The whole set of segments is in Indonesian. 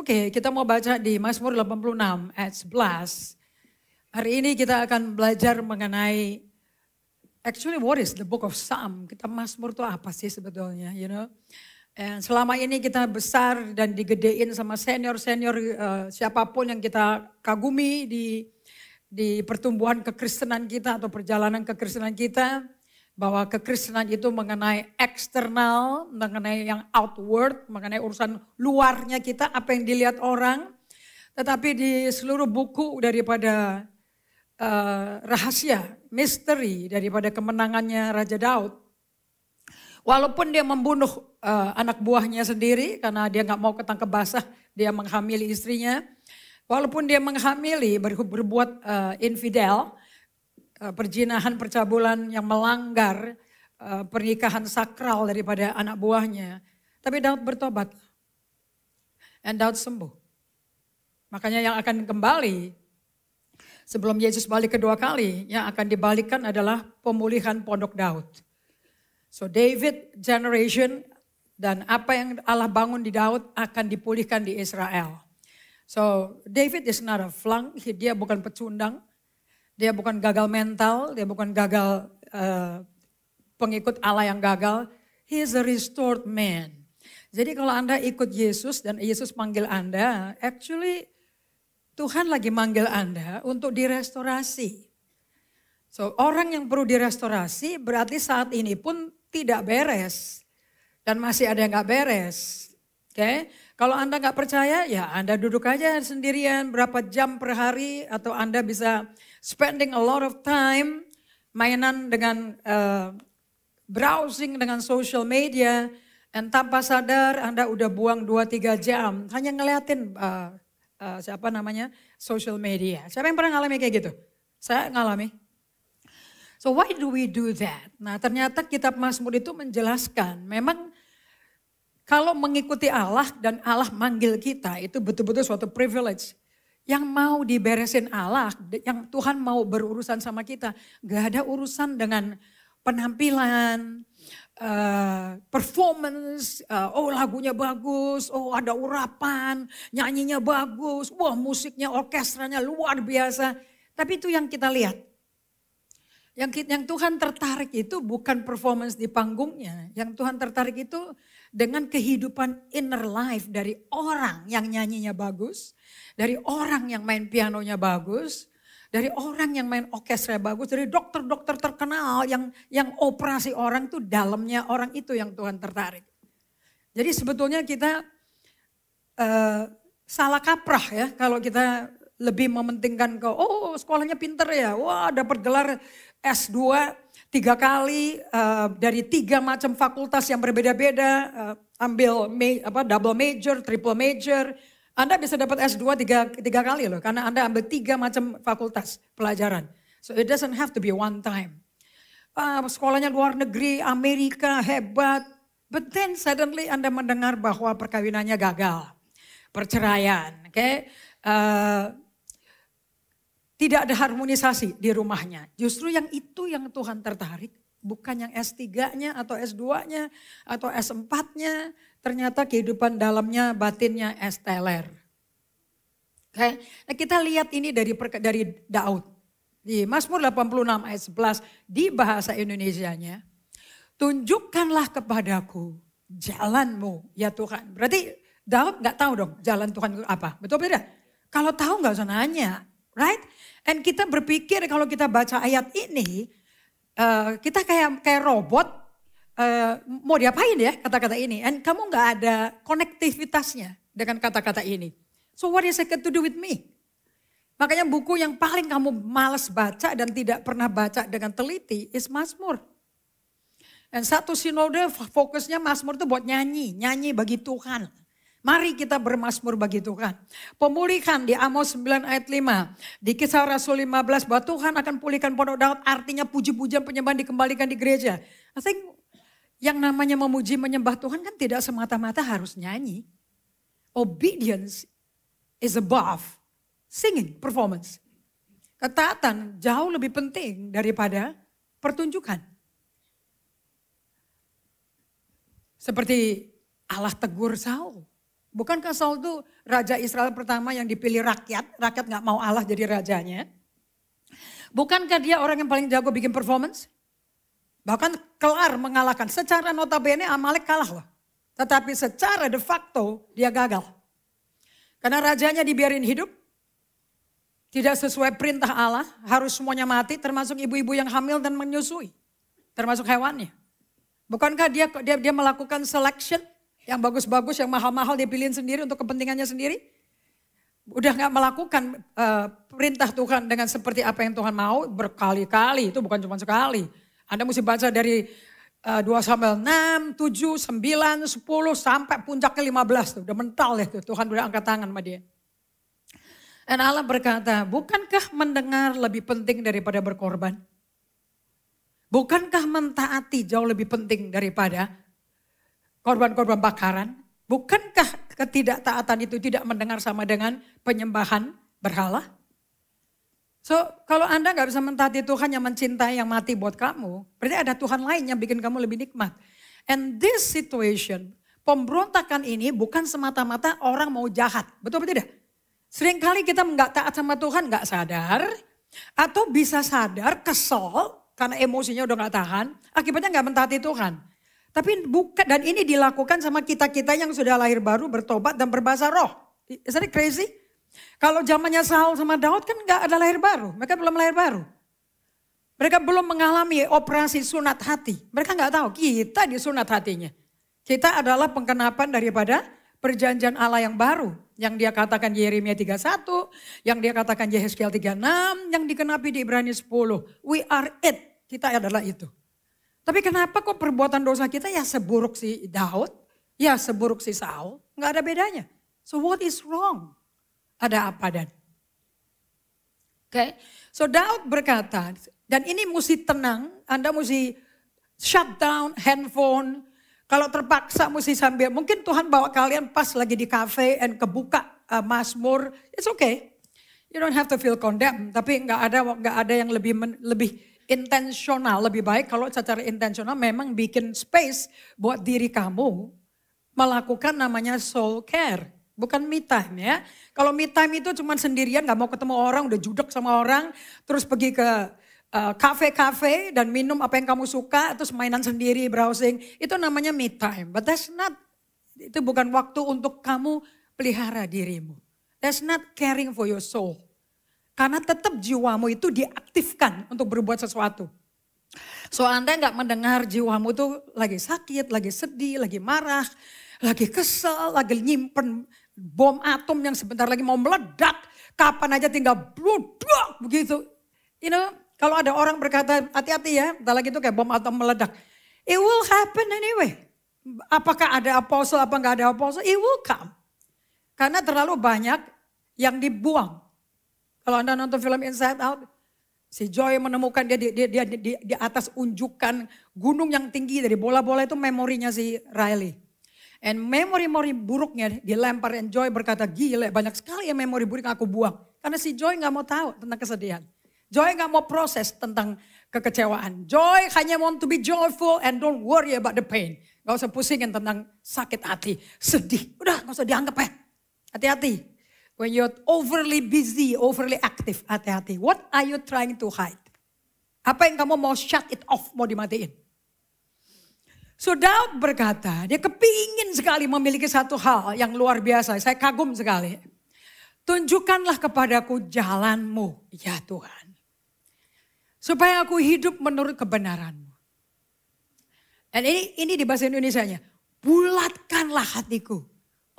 Oke, okay, kita mau baca di Mazmur 86 ayat 11. Hari ini kita akan belajar mengenai actually what is the book of Psalm? Kita Mazmur itu apa sih sebetulnya, you know? And eh, selama ini kita besar dan digedein sama senior-senior uh, siapapun yang kita kagumi di di pertumbuhan kekristenan kita atau perjalanan kekristenan kita bahwa kekristenan itu mengenai eksternal, mengenai yang outward, mengenai urusan luarnya kita, apa yang dilihat orang. Tetapi di seluruh buku daripada uh, rahasia, misteri daripada kemenangannya Raja Daud, walaupun dia membunuh uh, anak buahnya sendiri karena dia nggak mau ketangkep basah, dia menghamili istrinya, walaupun dia menghamili berbuat uh, infidel, Eh, perjinahan percabulan yang melanggar eh, pernikahan sakral daripada anak buahnya. Tapi Daud bertobat. Dan Daud sembuh. Makanya yang akan kembali sebelum Yesus balik kedua kali, yang akan dibalikkan adalah pemulihan pondok Daud. So David generation dan apa yang Allah bangun di Daud akan dipulihkan di Israel. So David is not a flunk, dia bukan pecundang, dia bukan gagal mental, dia bukan gagal uh, pengikut Allah yang gagal. He is a restored man. Jadi kalau Anda ikut Yesus dan Yesus manggil Anda, actually Tuhan lagi manggil Anda untuk direstorasi. So orang yang perlu direstorasi berarti saat ini pun tidak beres. Dan masih ada yang gak beres. Oke, okay? kalau Anda gak percaya ya Anda duduk aja sendirian berapa jam per hari atau Anda bisa spending a lot of time mainan dengan uh, browsing dengan social media dan tanpa sadar Anda udah buang 2-3 jam hanya ngeliatin uh, uh, siapa namanya social media. Siapa yang pernah ngalami kayak gitu? Saya ngalami. So why do we do that? Nah ternyata kitab Mazmur itu menjelaskan memang kalau mengikuti Allah dan Allah manggil kita itu betul-betul suatu privilege yang mau diberesin Allah, yang Tuhan mau berurusan sama kita, gak ada urusan dengan penampilan, uh, performance, uh, oh lagunya bagus, oh ada urapan, nyanyinya bagus, wah musiknya, orkestranya luar biasa. Tapi itu yang kita lihat. Yang, yang Tuhan tertarik itu bukan performance di panggungnya, yang Tuhan tertarik itu dengan kehidupan inner life dari orang yang nyanyinya bagus, dari orang yang main pianonya bagus, dari orang yang main orkestra bagus, dari dokter-dokter terkenal yang yang operasi orang tuh dalamnya orang itu yang Tuhan tertarik. Jadi sebetulnya kita uh, salah kaprah ya kalau kita lebih mementingkan ke oh sekolahnya pinter ya, wah dapat gelar S2 tiga kali uh, dari tiga macam fakultas yang berbeda-beda, uh, ambil me, apa, double major, triple major. Anda bisa dapat S2 tiga, tiga kali loh, karena Anda ambil tiga macam fakultas pelajaran. So it doesn't have to be one time. Uh, sekolahnya luar negeri, Amerika hebat. But then suddenly Anda mendengar bahwa perkawinannya gagal. Perceraian, oke. Okay? Uh, tidak ada harmonisasi di rumahnya. Justru yang itu yang Tuhan tertarik. Bukan yang S3-nya atau S2-nya atau S4-nya. Ternyata kehidupan dalamnya batinnya es teler. Oke, nah kita lihat ini dari dari Daud. Di Mazmur 86 ayat 11 di bahasa Indonesianya. Tunjukkanlah kepadaku jalanmu ya Tuhan. Berarti Daud nggak tahu dong jalan Tuhan apa. Betul beda? Kalau tahu nggak usah nanya, right? Dan kita berpikir kalau kita baca ayat ini, uh, kita kayak kayak robot, uh, mau diapain ya kata-kata ini. Dan kamu nggak ada konektivitasnya dengan kata-kata ini. So what is it to do with me? Makanya buku yang paling kamu males baca dan tidak pernah baca dengan teliti is Mazmur. Dan satu sinode fokusnya Mazmur itu buat nyanyi, nyanyi bagi Tuhan. Mari kita bermasmur bagi Tuhan. Pemulihan di Amos 9 ayat 5. Di kisah Rasul 15 bahwa Tuhan akan pulihkan pondok Daud. Artinya puji-pujian penyembahan dikembalikan di gereja. I nah, yang namanya memuji menyembah Tuhan kan tidak semata-mata harus nyanyi. Obedience is above singing performance. Ketaatan jauh lebih penting daripada pertunjukan. Seperti Allah tegur Saul. Bukankah Saul itu raja Israel pertama yang dipilih rakyat, rakyat nggak mau Allah jadi rajanya? Bukankah dia orang yang paling jago bikin performance? Bahkan kelar mengalahkan. Secara notabene Amalek kalah loh. Tetapi secara de facto dia gagal. Karena rajanya dibiarin hidup. Tidak sesuai perintah Allah. Harus semuanya mati termasuk ibu-ibu yang hamil dan menyusui. Termasuk hewannya. Bukankah dia dia, dia melakukan selection yang bagus-bagus, yang mahal-mahal dia pilihin sendiri untuk kepentingannya sendiri. Udah gak melakukan uh, perintah Tuhan dengan seperti apa yang Tuhan mau berkali-kali. Itu bukan cuma sekali. Anda mesti baca dari uh, eh, 2 Samuel 6, 7, 9, 10 sampai ke 15 tuh. Udah mental ya tuh. Tuhan udah angkat tangan sama dia. Dan Allah berkata, bukankah mendengar lebih penting daripada berkorban? Bukankah mentaati jauh lebih penting daripada korban-korban bakaran? Bukankah ketidaktaatan itu tidak mendengar sama dengan penyembahan berhala? So, kalau Anda nggak bisa mentaati Tuhan yang mencintai yang mati buat kamu, berarti ada Tuhan lain yang bikin kamu lebih nikmat. And this situation, pemberontakan ini bukan semata-mata orang mau jahat. Betul atau tidak? Seringkali kita nggak taat sama Tuhan, nggak sadar. Atau bisa sadar, kesel, karena emosinya udah nggak tahan. Akibatnya nggak mentaati Tuhan. Tapi bukan dan ini dilakukan sama kita-kita yang sudah lahir baru bertobat dan berbahasa roh. Isn't it crazy? Kalau zamannya Saul sama Daud kan nggak ada lahir baru, mereka belum lahir baru. Mereka belum mengalami operasi sunat hati. Mereka nggak tahu kita di sunat hatinya. Kita adalah pengkenapan daripada perjanjian Allah yang baru. Yang dia katakan Yeremia 31, yang dia katakan Yehezkel 36, yang dikenapi di Ibrani 10. We are it. Kita adalah itu. Tapi kenapa kok perbuatan dosa kita ya seburuk si Daud, ya seburuk si Saul, nggak ada bedanya. So what is wrong? Ada apa dan? Oke, okay. so Daud berkata, dan ini mesti tenang, Anda mesti shut down handphone, kalau terpaksa mesti sambil, mungkin Tuhan bawa kalian pas lagi di cafe and kebuka uh, Mazmur, it's okay. You don't have to feel condemned, tapi nggak ada nggak ada yang lebih lebih intensional. Lebih baik kalau secara intensional memang bikin space buat diri kamu melakukan namanya soul care. Bukan me time ya. Kalau me time itu cuma sendirian gak mau ketemu orang, udah judek sama orang. Terus pergi ke eh, kafe-kafe uh, dan minum apa yang kamu suka. Terus mainan sendiri, browsing. Itu namanya me time. But that's not, itu bukan waktu untuk kamu pelihara dirimu. That's not caring for your soul. Karena tetap jiwamu itu diaktifkan untuk berbuat sesuatu. So Anda nggak mendengar jiwamu itu lagi sakit, lagi sedih, lagi marah, lagi kesel, lagi nyimpen bom atom yang sebentar lagi mau meledak. Kapan aja tinggal bludak begitu. You know, kalau ada orang berkata hati-hati ya, entah lagi itu kayak bom atom meledak. It will happen anyway. Apakah ada apostle, apa nggak ada apostle, it will come. Karena terlalu banyak yang dibuang. Kalau Anda nonton film Inside Out, si Joy menemukan dia di, di, di, di, di atas unjukan gunung yang tinggi dari bola-bola itu memorinya si Riley. And memori-memori buruknya dilempar and Joy berkata, gile banyak sekali yang memori buruk yang aku buang. Karena si Joy gak mau tahu tentang kesedihan. Joy gak mau proses tentang kekecewaan. Joy hanya want to be joyful and don't worry about the pain. Gak usah pusingin tentang sakit hati, sedih. Udah gak usah dianggap ya. Hati-hati. When you're overly busy, overly active, hati-hati. What are you trying to hide? Apa yang kamu mau shut it off, mau dimatiin? So Daud berkata, dia kepingin sekali memiliki satu hal yang luar biasa. Saya kagum sekali. Tunjukkanlah kepadaku jalanmu, ya Tuhan. Supaya aku hidup menurut kebenaranmu. Dan ini, ini di bahasa Indonesia-nya. Bulatkanlah hatiku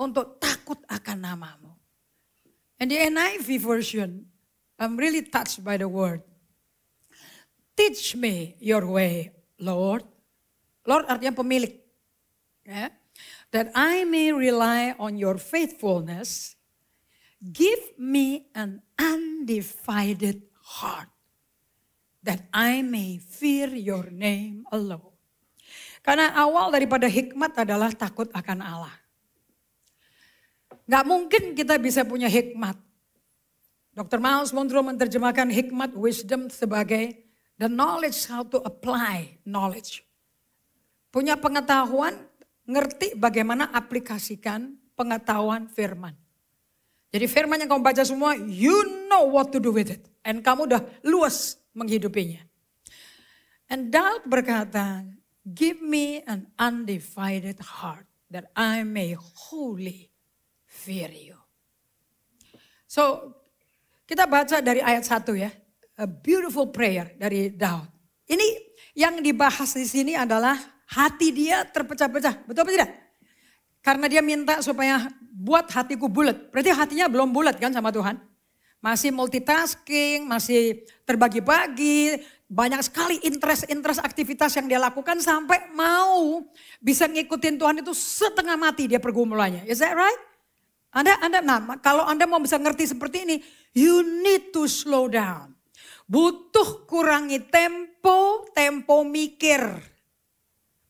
untuk takut akan namamu. And the NIV version, I'm really touched by the word. Teach me your way, Lord. Lord artinya pemilik. Ya. Yeah? That I may rely on your faithfulness. Give me an undivided heart. That I may fear your name alone. Karena awal daripada hikmat adalah takut akan Allah. Gak mungkin kita bisa punya hikmat. Dr. Miles Monroe menerjemahkan hikmat, wisdom sebagai the knowledge how to apply knowledge. Punya pengetahuan, ngerti bagaimana aplikasikan pengetahuan firman. Jadi firman yang kamu baca semua, you know what to do with it. And kamu udah luas menghidupinya. And Daud berkata, give me an undivided heart that I may wholly fear you. So, kita baca dari ayat 1 ya. A beautiful prayer dari Daud. Ini yang dibahas di sini adalah hati dia terpecah-pecah. Betul apa tidak? Karena dia minta supaya buat hatiku bulat. Berarti hatinya belum bulat kan sama Tuhan. Masih multitasking, masih terbagi-bagi, banyak sekali interest-interest aktivitas yang dia lakukan sampai mau bisa ngikutin Tuhan itu setengah mati dia pergumulannya. Is that right? Anda, Anda, nah, kalau Anda mau bisa ngerti seperti ini, you need to slow down. Butuh kurangi tempo, tempo mikir.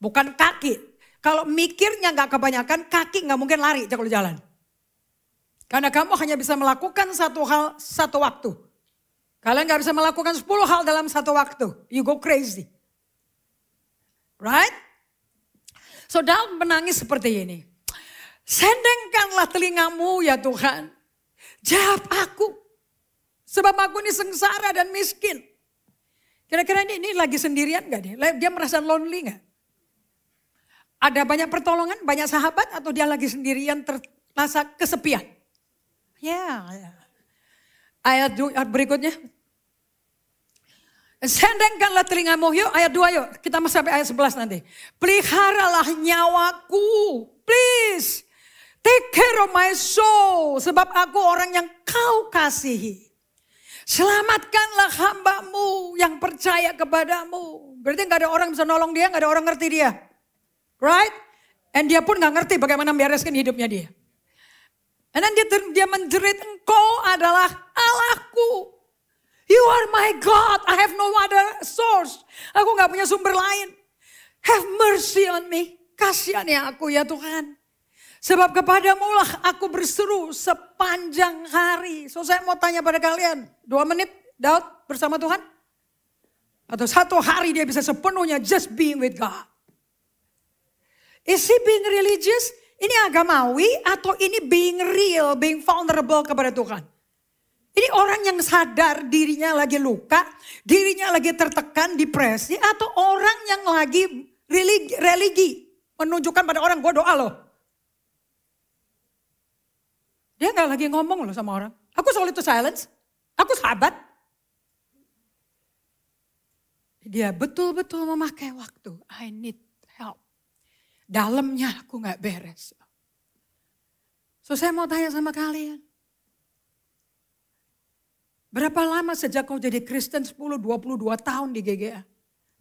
Bukan kaki. Kalau mikirnya nggak kebanyakan, kaki nggak mungkin lari kalau jalan. Karena kamu hanya bisa melakukan satu hal satu waktu. Kalian nggak bisa melakukan sepuluh hal dalam satu waktu. You go crazy. Right? So Daud menangis seperti ini. Sendengkanlah telingamu ya Tuhan. Jawab aku. Sebab aku ini sengsara dan miskin. Kira-kira ini, ini lagi sendirian gak dia? Dia merasa lonely gak? Ada banyak pertolongan, banyak sahabat atau dia lagi sendirian terasa kesepian? Ya. Yeah. Ayat, ayat berikutnya. Sendengkanlah telingamu yuk ayat 2 yuk. Kita sampai ayat 11 nanti. Peliharalah nyawaku. Please. Take care of my soul, sebab aku orang yang kau kasihi. Selamatkanlah hambamu yang percaya kepadamu. Berarti nggak ada orang bisa nolong dia, nggak ada orang ngerti dia. Right? And dia pun nggak ngerti bagaimana bereskan hidupnya dia. And then dia, dia menjerit, engkau adalah Allahku. You are my God, I have no other source. Aku nggak punya sumber lain. Have mercy on me. Kasihani ya aku ya Tuhan. Sebab kepadamu lah aku berseru sepanjang hari. So saya mau tanya pada kalian, dua menit Daud bersama Tuhan? Atau satu hari dia bisa sepenuhnya just being with God? Is he being religious? Ini agamawi atau ini being real, being vulnerable kepada Tuhan? Ini orang yang sadar dirinya lagi luka, dirinya lagi tertekan, depresi, atau orang yang lagi religi, religi menunjukkan pada orang gue doa loh. Dia nggak lagi ngomong loh sama orang. Aku solid to silence. Aku sahabat. Dia betul-betul memakai waktu. I need help. Dalamnya aku nggak beres. So saya mau tanya sama kalian. Berapa lama sejak kau jadi Kristen 10, 22 tahun di GGA?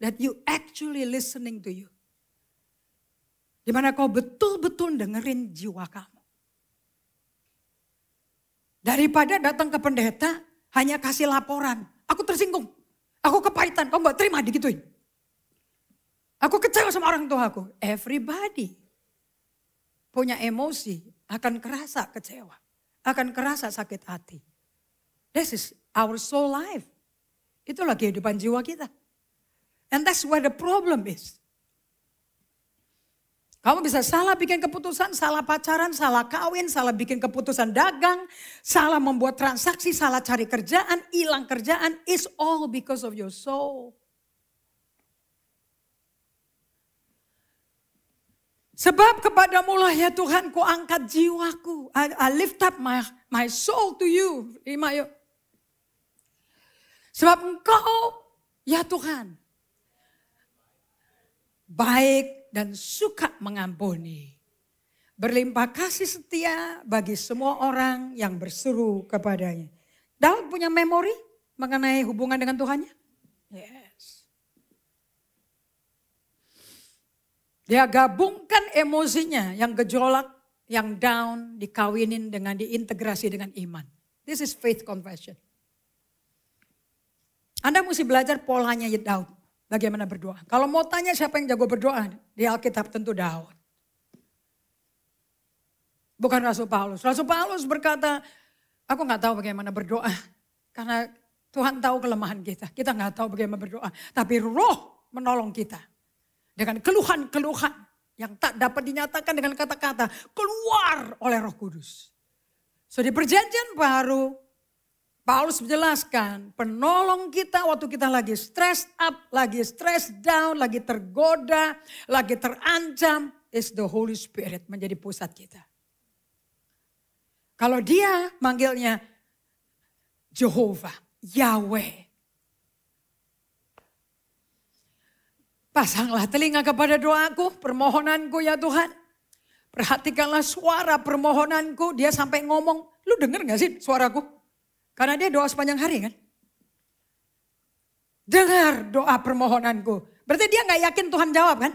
That you actually listening to you. Dimana kau betul-betul dengerin jiwa kamu. Daripada datang ke pendeta hanya kasih laporan. Aku tersinggung. Aku kepahitan. Kau gak terima digituin. Aku kecewa sama orang tua aku. Everybody punya emosi akan kerasa kecewa. Akan kerasa sakit hati. This is our soul life. Itulah kehidupan jiwa kita. And that's where the problem is. Kamu bisa salah bikin keputusan, salah pacaran, salah kawin, salah bikin keputusan dagang, salah membuat transaksi, salah cari kerjaan, hilang kerjaan. It's all because of your soul. Sebab lah ya Tuhan ku angkat jiwaku. I, I lift up my, my soul to you. Imayo. Sebab engkau ya Tuhan. Baik dan suka mengampuni. Berlimpah kasih setia bagi semua orang yang berseru kepadanya. Daud punya memori mengenai hubungan dengan Tuhannya? Yes. Dia gabungkan emosinya yang gejolak, yang down, dikawinin dengan diintegrasi dengan iman. This is faith confession. Anda mesti belajar polanya Daud bagaimana berdoa. Kalau mau tanya siapa yang jago berdoa, di Alkitab tentu Daud. Bukan Rasul Paulus. Rasul Paulus berkata, aku gak tahu bagaimana berdoa. Karena Tuhan tahu kelemahan kita. Kita gak tahu bagaimana berdoa. Tapi roh menolong kita. Dengan keluhan-keluhan yang tak dapat dinyatakan dengan kata-kata. Keluar oleh roh kudus. So di perjanjian baru Paulus menjelaskan, penolong kita waktu kita lagi stress up, lagi stress down, lagi tergoda, lagi terancam, is the Holy Spirit menjadi pusat kita. Kalau dia manggilnya Jehovah, Yahweh. Pasanglah telinga kepada doaku, permohonanku ya Tuhan. Perhatikanlah suara permohonanku. Dia sampai ngomong, lu denger gak sih suaraku? Karena dia doa sepanjang hari kan. Dengar doa permohonanku. Berarti dia nggak yakin Tuhan jawab kan?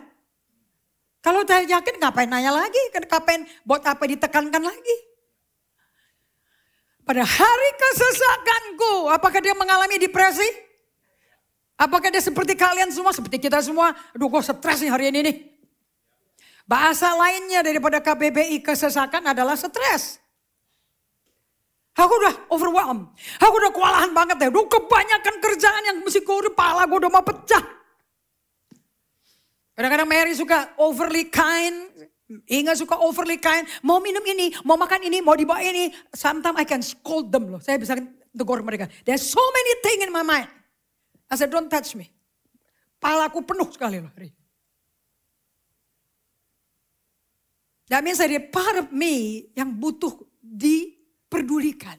Kalau saya yakin ngapain nanya lagi? Kan ngapain buat apa ditekankan lagi? Pada hari kesesakanku, apakah dia mengalami depresi? Apakah dia seperti kalian semua, seperti kita semua? Aduh gue stres nih hari ini nih. Bahasa lainnya daripada KBBI kesesakan adalah stres. Aku udah overwhelmed. Aku udah kewalahan banget ya. Duh kebanyakan kerjaan yang mesti gue udah pala gue udah mau pecah. Kadang-kadang Mary suka overly kind. Inga suka overly kind. Mau minum ini, mau makan ini, mau dibawa ini. Sometimes I can scold them loh. Saya bisa tegur mereka. There's so many things in my mind. I said don't touch me. Palaku penuh sekali loh hari That means ada part of me yang butuh di pedulikan.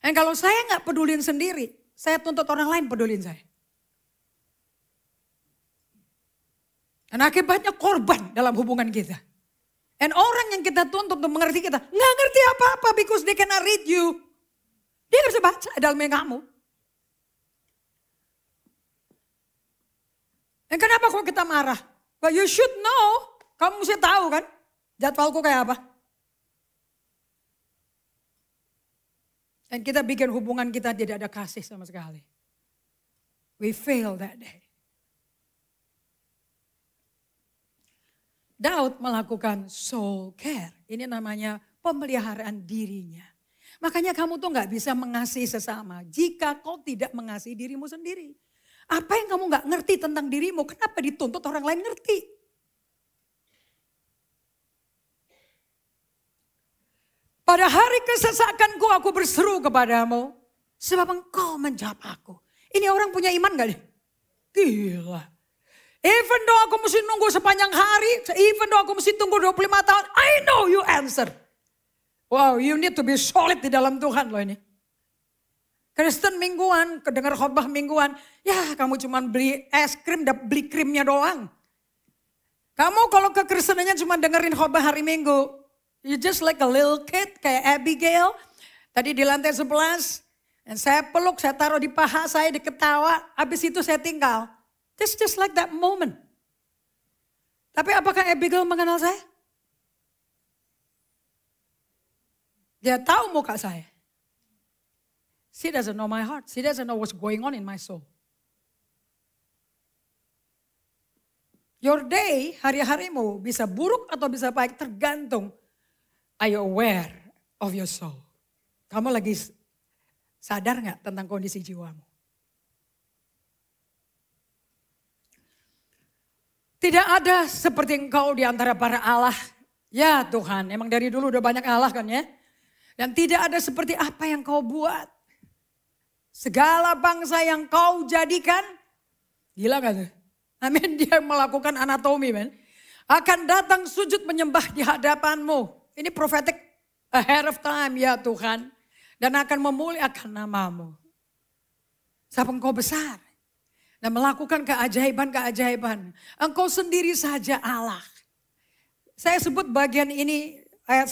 Dan kalau saya nggak pedulin sendiri, saya tuntut orang lain pedulin saya. Dan akibatnya korban dalam hubungan kita. Dan orang yang kita tuntut untuk mengerti kita, nggak ngerti apa-apa because they cannot read you. Dia nggak bisa baca yang kamu. Dan kenapa kok kita marah? But you should know, kamu mesti tahu kan jadwalku kayak apa. Dan kita bikin hubungan kita tidak ada kasih sama sekali. We fail that day. Daud melakukan soul care. Ini namanya pemeliharaan dirinya. Makanya kamu tuh nggak bisa mengasihi sesama jika kau tidak mengasihi dirimu sendiri. Apa yang kamu nggak ngerti tentang dirimu, kenapa dituntut orang lain ngerti? Pada hari kesesakanku aku berseru kepadamu. Sebab engkau menjawab aku. Ini orang punya iman gak nih? Gila. Even though aku mesti nunggu sepanjang hari. Even though aku mesti tunggu 25 tahun. I know you answer. Wow, you need to be solid di dalam Tuhan loh ini. Kristen mingguan, kedengar khotbah mingguan. Ya kamu cuma beli es krim, dan beli krimnya doang. Kamu kalau ke Kristennya cuma dengerin khotbah hari minggu. You just like a little kid kayak Abigail. Tadi di lantai 11. Dan saya peluk, saya taruh di paha saya, diketawa. Habis itu saya tinggal. Just, just like that moment. Tapi apakah Abigail mengenal saya? Dia tahu muka saya. She doesn't know my heart. She doesn't know what's going on in my soul. Your day, hari-harimu bisa buruk atau bisa baik tergantung Are you aware of your soul? Kamu lagi sadar nggak tentang kondisi jiwamu? Tidak ada seperti engkau di antara para Allah. Ya Tuhan, emang dari dulu udah banyak Allah kan ya. Dan tidak ada seperti apa yang kau buat. Segala bangsa yang kau jadikan. Gila gak tuh? Amin, dia melakukan anatomi men. Akan datang sujud menyembah di hadapanmu. Ini prophetic ahead of time ya Tuhan. Dan akan memuliakan namamu. Siapa engkau besar. Dan melakukan keajaiban-keajaiban. Engkau sendiri saja Allah. Saya sebut bagian ini ayat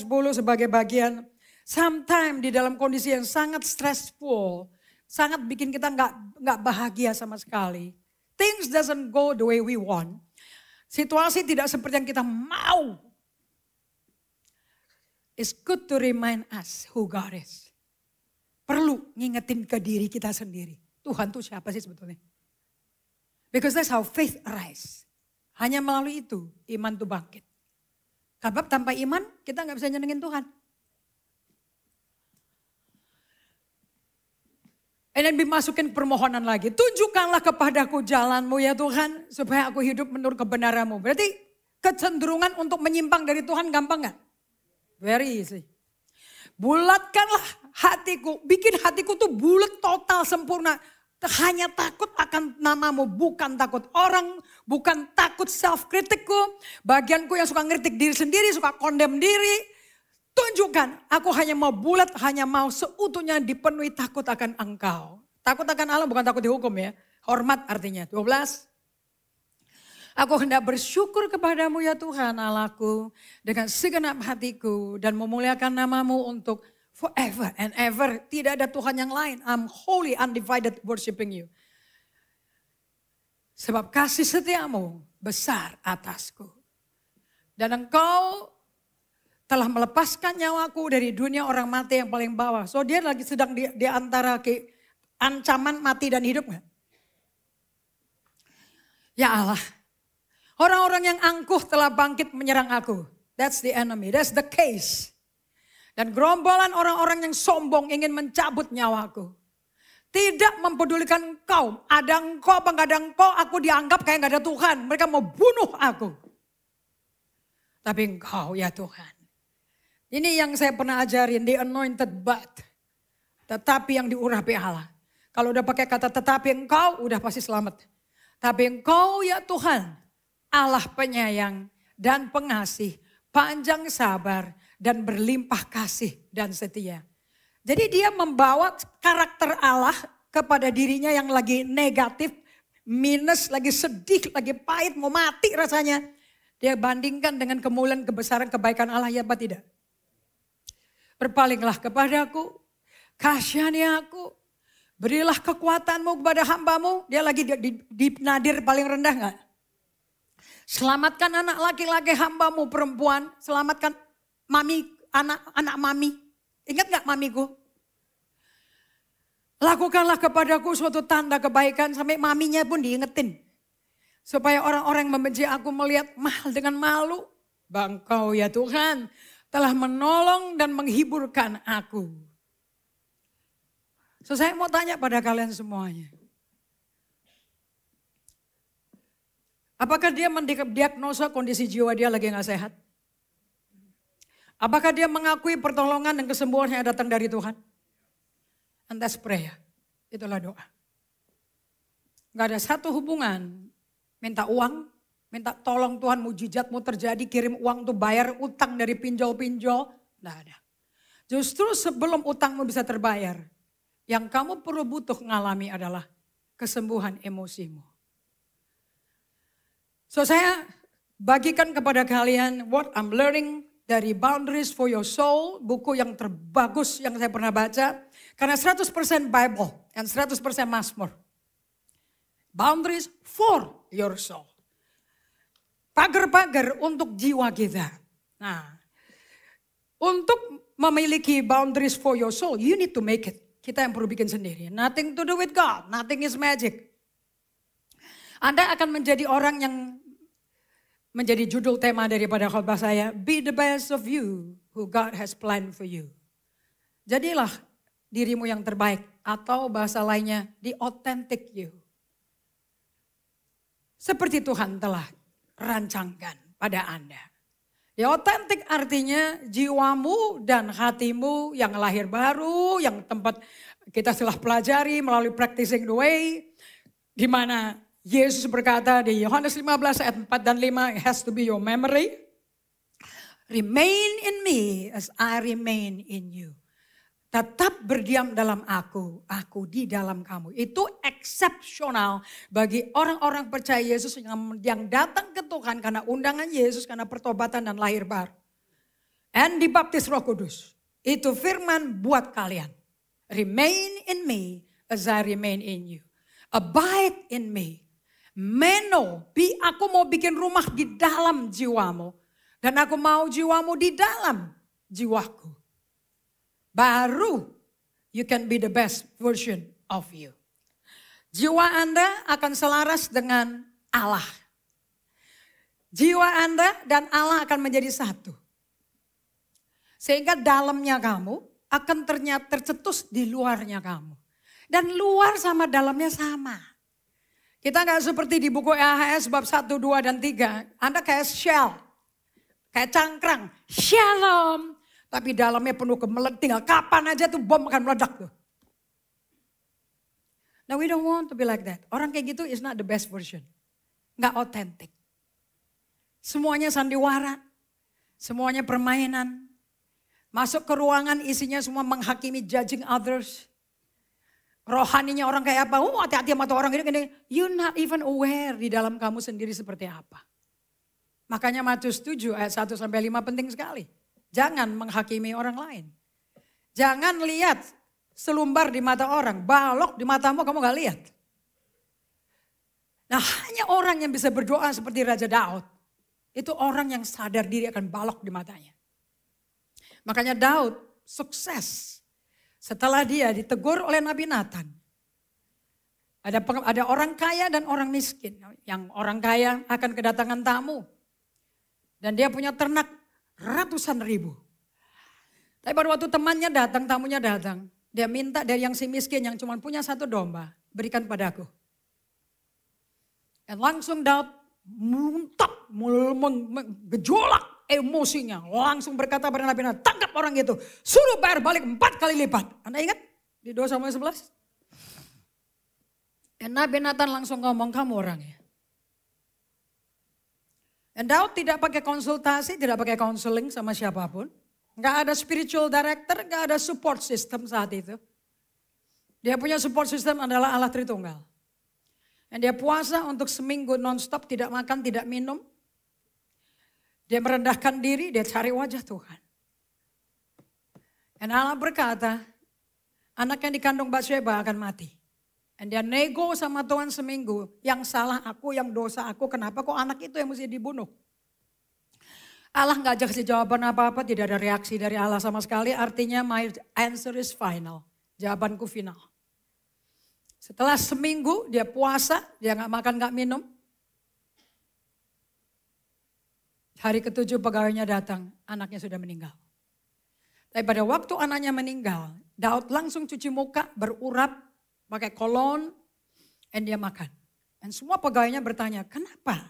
9-10 sebagai bagian. Sometimes di dalam kondisi yang sangat stressful. Sangat bikin kita nggak nggak bahagia sama sekali. Things doesn't go the way we want. Situasi tidak seperti yang kita mau It's good to remind us who God is. Perlu ngingetin ke diri kita sendiri. Tuhan tuh siapa sih sebetulnya? Because that's how faith arise. Hanya melalui itu iman tuh bangkit. Sebab tanpa iman kita nggak bisa nyenengin Tuhan. And then dimasukin permohonan lagi. Tunjukkanlah kepadaku jalanmu ya Tuhan. Supaya aku hidup menurut kebenaranmu. Berarti kecenderungan untuk menyimpang dari Tuhan gampang nggak? Very easy. Bulatkanlah hatiku, bikin hatiku tuh bulat total sempurna. Hanya takut akan namamu, bukan takut orang, bukan takut self-kritikku. Bagianku yang suka ngeritik diri sendiri, suka kondem diri. Tunjukkan, aku hanya mau bulat, hanya mau seutuhnya dipenuhi takut akan engkau. Takut akan Allah bukan takut dihukum ya. Hormat artinya. 12. Aku hendak bersyukur kepadamu ya Tuhan Allahku dengan segenap hatiku dan memuliakan namamu untuk forever and ever. Tidak ada Tuhan yang lain. I'm holy undivided worshiping you. Sebab kasih setiamu besar atasku. Dan engkau telah melepaskan nyawaku dari dunia orang mati yang paling bawah. So dia lagi sedang di, di antara ke, ancaman mati dan hidup Ya Allah, Orang-orang yang angkuh telah bangkit menyerang aku. That's the enemy, that's the case. Dan gerombolan orang-orang yang sombong ingin mencabut nyawaku. Tidak mempedulikan kau, Ada engkau apa ada engkau, aku dianggap kayak gak ada Tuhan. Mereka mau bunuh aku. Tapi engkau ya Tuhan. Ini yang saya pernah ajarin, the anointed but. Tetapi yang diurapi Allah. Kalau udah pakai kata tetapi engkau, udah pasti selamat. Tapi engkau ya Tuhan, Allah penyayang dan pengasih, panjang sabar dan berlimpah kasih dan setia. Jadi dia membawa karakter Allah kepada dirinya yang lagi negatif, minus, lagi sedih, lagi pahit, mau mati rasanya. Dia bandingkan dengan kemuliaan kebesaran kebaikan Allah ya apa tidak? Berpalinglah kepadaku, kasihani aku, berilah kekuatanmu kepada hambamu. Dia lagi di, di, di nadir paling rendah nggak? Selamatkan anak laki-laki hambamu perempuan. Selamatkan mami, anak anak mami. Ingat gak mamiku? Lakukanlah kepadaku suatu tanda kebaikan sampai maminya pun diingetin. Supaya orang-orang yang membenci aku melihat mahal dengan malu. Bangkau ya Tuhan telah menolong dan menghiburkan aku. So saya mau tanya pada kalian semuanya. Apakah dia mendiagnosa kondisi jiwa dia lagi nggak sehat? Apakah dia mengakui pertolongan dan kesembuhan yang datang dari Tuhan? And that's prayer. Itulah doa. Gak ada satu hubungan. Minta uang, minta tolong Tuhan mujizatmu terjadi, kirim uang tuh bayar utang dari pinjol-pinjol. Gak ada. Justru sebelum utangmu bisa terbayar, yang kamu perlu butuh ngalami adalah kesembuhan emosimu. So saya bagikan kepada kalian what I'm learning dari Boundaries for Your Soul, buku yang terbagus yang saya pernah baca. Karena 100% Bible dan 100% Mazmur. Boundaries for your soul. Pagar-pagar untuk jiwa kita. Nah, untuk memiliki boundaries for your soul, you need to make it. Kita yang perlu bikin sendiri. Nothing to do with God, nothing is magic. Anda akan menjadi orang yang menjadi judul tema daripada khotbah saya, Be the best of you who God has planned for you. Jadilah dirimu yang terbaik atau bahasa lainnya, the authentic you. Seperti Tuhan telah rancangkan pada Anda. ya authentic artinya jiwamu dan hatimu yang lahir baru, yang tempat kita setelah pelajari melalui practicing the way, di mana Yesus berkata di Yohanes 15 ayat 4 dan 5, it has to be your memory. Remain in me as I remain in you. Tetap berdiam dalam aku, aku di dalam kamu. Itu eksepsional bagi orang-orang percaya Yesus yang, yang datang ke Tuhan karena undangan Yesus, karena pertobatan dan lahir baru. And dibaptis roh kudus. Itu firman buat kalian. Remain in me as I remain in you. Abide in me Meno, bi, aku mau bikin rumah di dalam jiwamu. Dan aku mau jiwamu di dalam jiwaku. Baru you can be the best version of you. Jiwa Anda akan selaras dengan Allah. Jiwa Anda dan Allah akan menjadi satu. Sehingga dalamnya kamu akan ternyata tercetus di luarnya kamu. Dan luar sama dalamnya sama. Kita nggak seperti di buku EHS bab 1, 2, dan 3. Anda kayak shell, kayak cangkrang, shalom. Tapi dalamnya penuh kemelet, tinggal kapan aja tuh bom akan meledak tuh. Now we don't want to be like that. Orang kayak gitu is not the best version. Nggak otentik. Semuanya sandiwara, semuanya permainan. Masuk ke ruangan isinya semua menghakimi judging others rohaninya orang kayak apa. Oh hati-hati sama orang ini, ini. you not even aware di dalam kamu sendiri seperti apa. Makanya Matius 7 ayat 1 sampai 5 penting sekali. Jangan menghakimi orang lain. Jangan lihat selumbar di mata orang, balok di matamu kamu gak lihat. Nah hanya orang yang bisa berdoa seperti Raja Daud. Itu orang yang sadar diri akan balok di matanya. Makanya Daud sukses setelah dia ditegur oleh Nabi Nathan. Ada, ada orang kaya dan orang miskin. Yang orang kaya akan kedatangan tamu. Dan dia punya ternak ratusan ribu. Tapi pada waktu temannya datang, tamunya datang. Dia minta dari yang si miskin yang cuma punya satu domba. Berikan padaku. Dan langsung Daud muntap, gejolak emosinya langsung berkata pada Nabi Nuh, tangkap orang itu. Suruh bayar balik empat kali lipat. Anda ingat di 2 Samuel 11? Dan Nabi Nathan langsung ngomong, kamu orangnya. Dan Daud tidak pakai konsultasi, tidak pakai counseling sama siapapun. Gak ada spiritual director, gak ada support system saat itu. Dia punya support system adalah Allah Tritunggal. Dan dia puasa untuk seminggu nonstop, tidak makan, tidak minum, dia merendahkan diri, dia cari wajah Tuhan. Dan Allah berkata, anak yang dikandung Bathsheba akan mati. Dan dia nego sama Tuhan seminggu, yang salah aku, yang dosa aku, kenapa kok anak itu yang mesti dibunuh? Allah nggak kasih jawaban apa-apa, tidak ada reaksi dari Allah sama sekali. Artinya my answer is final. Jawabanku final. Setelah seminggu dia puasa, dia nggak makan nggak minum. Hari ketujuh pegawainya datang, anaknya sudah meninggal. Tapi pada waktu anaknya meninggal, Daud langsung cuci muka, berurap, pakai kolon, dan dia makan. Dan semua pegawainya bertanya, kenapa?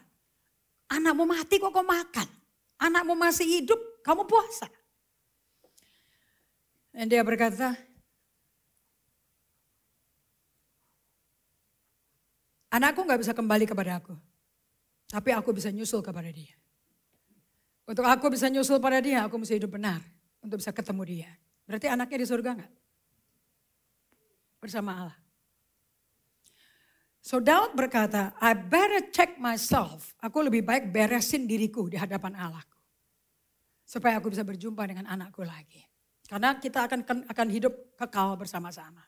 Anakmu mati kok kau makan? Anakmu masih hidup, kamu puasa. Dan dia berkata, anakku gak bisa kembali kepada aku. Tapi aku bisa nyusul kepada dia. Untuk aku bisa nyusul pada dia, aku mesti hidup benar. Untuk bisa ketemu dia. Berarti anaknya di surga enggak? Bersama Allah. So Daud berkata, I better check myself. Aku lebih baik beresin diriku di hadapan Allah Supaya aku bisa berjumpa dengan anakku lagi. Karena kita akan akan hidup kekal bersama-sama.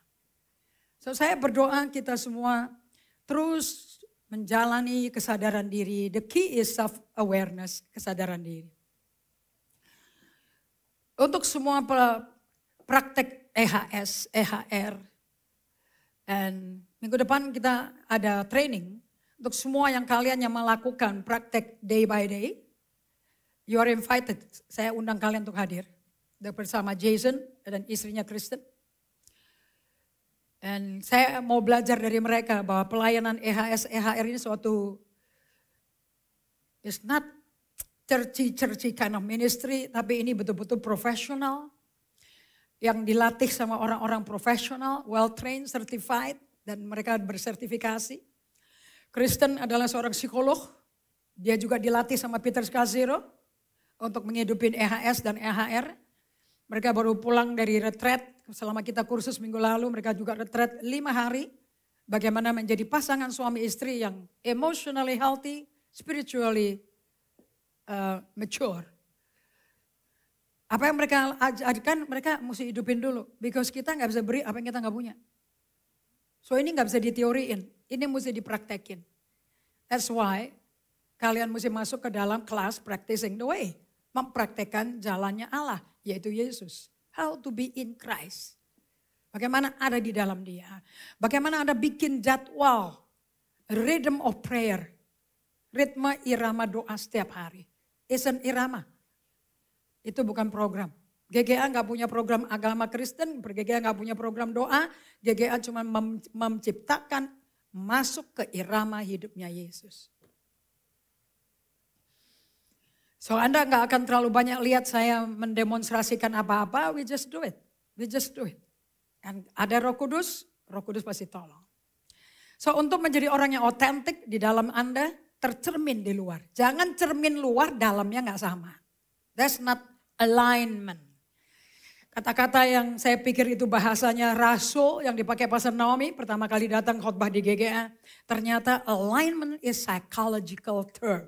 So saya berdoa kita semua terus menjalani kesadaran diri. The key is self awareness, kesadaran diri untuk semua praktek EHS, EHR, dan minggu depan kita ada training untuk semua yang kalian yang melakukan praktek day by day, you are invited. Saya undang kalian untuk hadir bersama Jason dan istrinya Kristen. Dan saya mau belajar dari mereka bahwa pelayanan EHS, EHR ini suatu, it's not churchy-churchy kind of ministry, tapi ini betul-betul profesional, yang dilatih sama orang-orang profesional, well trained, certified, dan mereka bersertifikasi. Kristen adalah seorang psikolog, dia juga dilatih sama Peter Skaziro untuk menghidupin EHS dan EHR. Mereka baru pulang dari retret, selama kita kursus minggu lalu mereka juga retret lima hari. Bagaimana menjadi pasangan suami istri yang emotionally healthy, spiritually uh, mature. Apa yang mereka ajarkan, mereka mesti hidupin dulu. Because kita nggak bisa beri apa yang kita nggak punya. So ini nggak bisa diteoriin, ini mesti dipraktekin. That's why kalian mesti masuk ke dalam kelas practicing the way. Mempraktekkan jalannya Allah, yaitu Yesus. How to be in Christ. Bagaimana ada di dalam dia. Bagaimana ada bikin jadwal. Rhythm of prayer. Ritme irama doa setiap hari. Isen irama. Itu bukan program. GGA nggak punya program agama Kristen, GGA nggak punya program doa, GGA cuma mem menciptakan masuk ke irama hidupnya Yesus. So Anda nggak akan terlalu banyak lihat saya mendemonstrasikan apa-apa, we just do it, we just do it. Dan ada roh kudus, roh kudus pasti tolong. So untuk menjadi orang yang otentik di dalam Anda, tercermin di luar. Jangan cermin luar dalamnya nggak sama. That's not alignment. Kata-kata yang saya pikir itu bahasanya rasul yang dipakai Pastor Naomi pertama kali datang khotbah di GGA. Ternyata alignment is psychological term.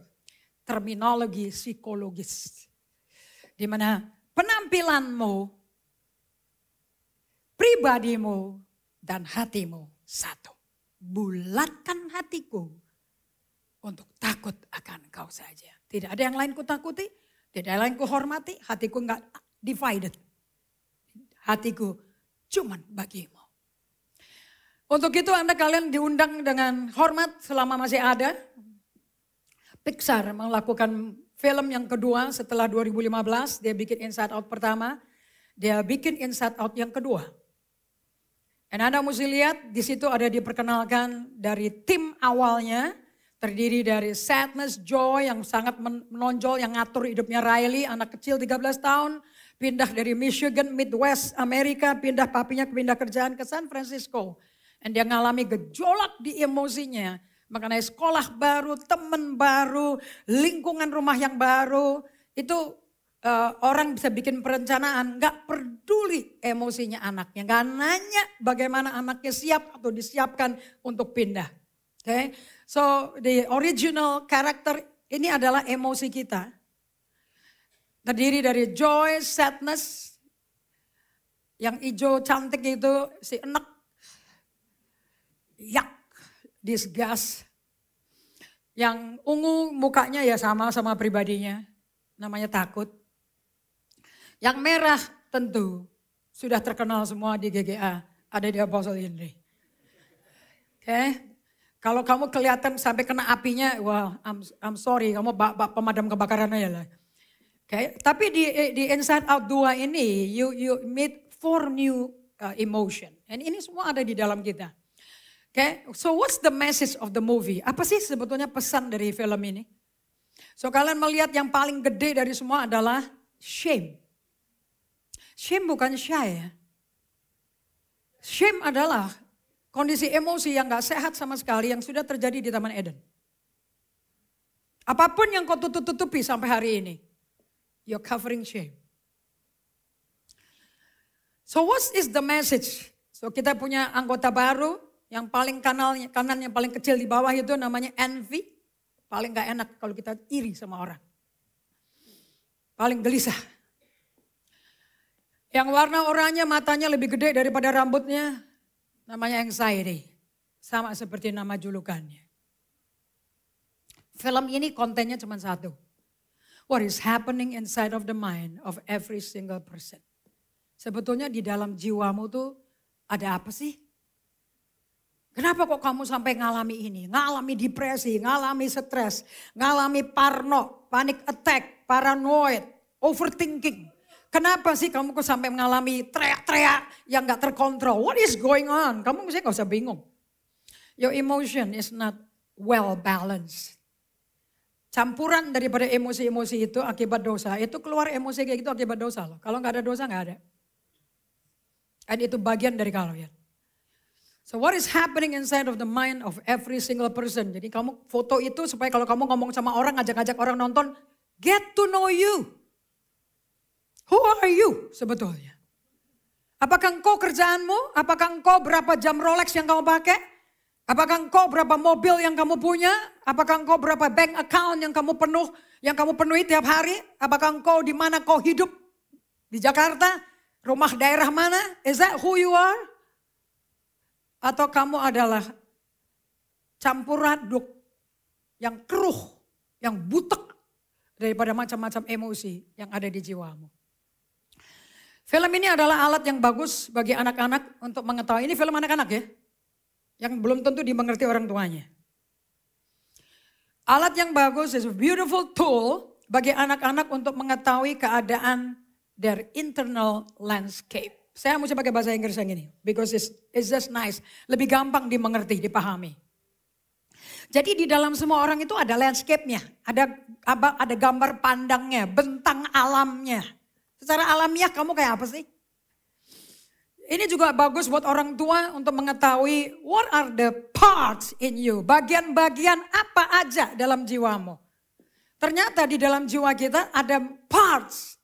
Terminologi psikologis. Dimana penampilanmu, pribadimu, dan hatimu satu. Bulatkan hatiku untuk takut akan kau saja. Tidak ada yang lain ku takuti, tidak ada yang ku hormati, hatiku enggak divided. Hatiku cuman bagimu. Untuk itu Anda kalian diundang dengan hormat selama masih ada. Pixar melakukan film yang kedua setelah 2015, dia bikin Inside Out pertama, dia bikin Inside Out yang kedua. Dan Anda mesti lihat di situ ada diperkenalkan dari tim awalnya, terdiri dari sadness, joy yang sangat menonjol, yang ngatur hidupnya Riley, anak kecil 13 tahun, pindah dari Michigan, Midwest, Amerika, pindah papinya pindah kerjaan ke San Francisco. Dan dia ngalami gejolak di emosinya mengenai sekolah baru, teman baru, lingkungan rumah yang baru. Itu uh, orang bisa bikin perencanaan, nggak peduli emosinya anaknya, nggak nanya bagaimana anaknya siap atau disiapkan untuk pindah. Okay? So the original character ini adalah emosi kita. Terdiri dari joy, sadness, yang hijau cantik itu si enak, yak, disgust. Yang ungu mukanya ya sama sama pribadinya, namanya takut. Yang merah tentu sudah terkenal semua di GGA, ada di Apostle Henry. Oke, okay? Kalau kamu kelihatan sampai kena apinya, wah, I'm, I'm sorry, kamu bak, bak pemadam kebakaran aja lah. Okay. Tapi di, di Inside Out 2 ini, you, you meet four new uh, emotion. And ini semua ada di dalam kita. Okay. So what's the message of the movie? Apa sih sebetulnya pesan dari film ini? So kalian melihat yang paling gede dari semua adalah shame. Shame bukan shy ya. Shame adalah kondisi emosi yang gak sehat sama sekali yang sudah terjadi di Taman Eden. Apapun yang kau tutup-tutupi sampai hari ini, you're covering shame. So what is the message? So kita punya anggota baru yang paling kanalnya, kanan yang paling kecil di bawah itu namanya envy. Paling gak enak kalau kita iri sama orang. Paling gelisah. Yang warna oranye matanya lebih gede daripada rambutnya. Namanya anxiety. Sama seperti nama julukannya. Film ini kontennya cuma satu. What is happening inside of the mind of every single person. Sebetulnya di dalam jiwamu tuh ada apa sih? Kenapa kok kamu sampai ngalami ini? Ngalami depresi, ngalami stres, ngalami parno, panic attack, paranoid, overthinking. Kenapa sih kamu kok sampai mengalami teriak-teriak yang nggak terkontrol? What is going on? Kamu mesti gak usah bingung. Your emotion is not well balanced. Campuran daripada emosi-emosi itu akibat dosa. Itu keluar emosi kayak gitu akibat dosa loh. Kalau nggak ada dosa nggak ada. Dan itu bagian dari kalau ya. So what is happening inside of the mind of every single person? Jadi kamu foto itu supaya kalau kamu ngomong sama orang, ngajak-ngajak orang nonton, get to know you. Who are you sebetulnya? Apakah engkau kerjaanmu? Apakah engkau berapa jam Rolex yang kamu pakai? Apakah engkau berapa mobil yang kamu punya? Apakah engkau berapa bank account yang kamu penuh, yang kamu penuhi tiap hari? Apakah engkau di mana kau hidup? Di Jakarta? Rumah daerah mana? Is that who you are? Atau kamu adalah campuran aduk yang keruh, yang butek daripada macam-macam emosi yang ada di jiwamu. Film ini adalah alat yang bagus bagi anak-anak untuk mengetahui. Ini film anak-anak ya. Yang belum tentu dimengerti orang tuanya. Alat yang bagus is a beautiful tool bagi anak-anak untuk mengetahui keadaan their internal landscape. Saya mau pakai bahasa Inggris yang ini. Because it's, it's just nice. Lebih gampang dimengerti, dipahami. Jadi di dalam semua orang itu ada landscape-nya. Ada, ada gambar pandangnya, bentang alamnya. Secara alamiah kamu kayak apa sih? Ini juga bagus buat orang tua untuk mengetahui what are the parts in you. Bagian-bagian apa aja dalam jiwamu. Ternyata di dalam jiwa kita ada parts.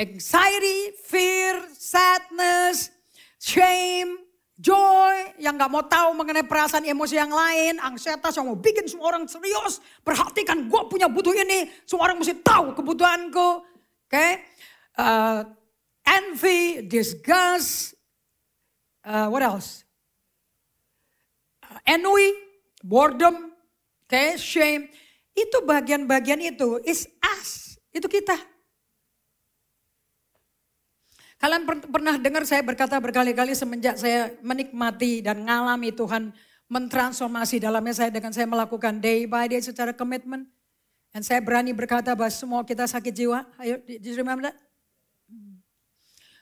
Anxiety, fear, sadness, shame, joy, yang gak mau tahu mengenai perasaan emosi yang lain, anxietas yang mau bikin semua orang serius, perhatikan gue punya butuh ini, semua orang mesti tahu kebutuhanku. Oke, okay? uh, envy, disgust, uh, what else? Uh, ennui, boredom, okay, shame. Itu bagian-bagian itu is us, itu kita. Kalian per pernah dengar saya berkata berkali-kali semenjak saya menikmati dan ngalami Tuhan mentransformasi dalamnya saya dengan saya melakukan day by day secara komitmen. Dan saya berani berkata bahwa semua kita sakit jiwa. Ayo, do you remember that?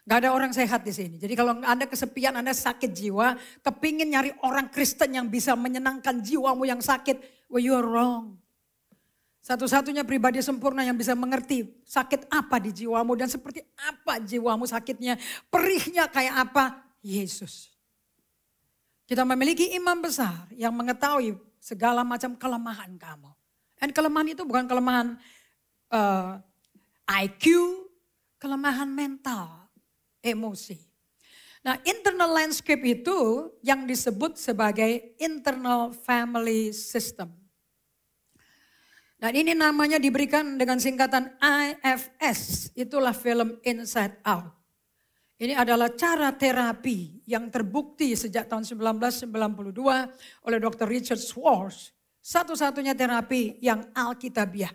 Gak ada orang sehat di sini. Jadi kalau Anda kesepian, Anda sakit jiwa, kepingin nyari orang Kristen yang bisa menyenangkan jiwamu yang sakit, well you are wrong. Satu-satunya pribadi sempurna yang bisa mengerti sakit apa di jiwamu dan seperti apa jiwamu sakitnya, perihnya kayak apa, Yesus. Kita memiliki imam besar yang mengetahui segala macam kelemahan kamu. Dan kelemahan itu bukan kelemahan uh, eh, IQ, kelemahan mental emosi. Nah, internal landscape itu yang disebut sebagai internal family system. Dan ini namanya diberikan dengan singkatan IFS, itulah film Inside Out. Ini adalah cara terapi yang terbukti sejak tahun 1992 oleh Dr. Richard Schwartz. Satu-satunya terapi yang alkitabiah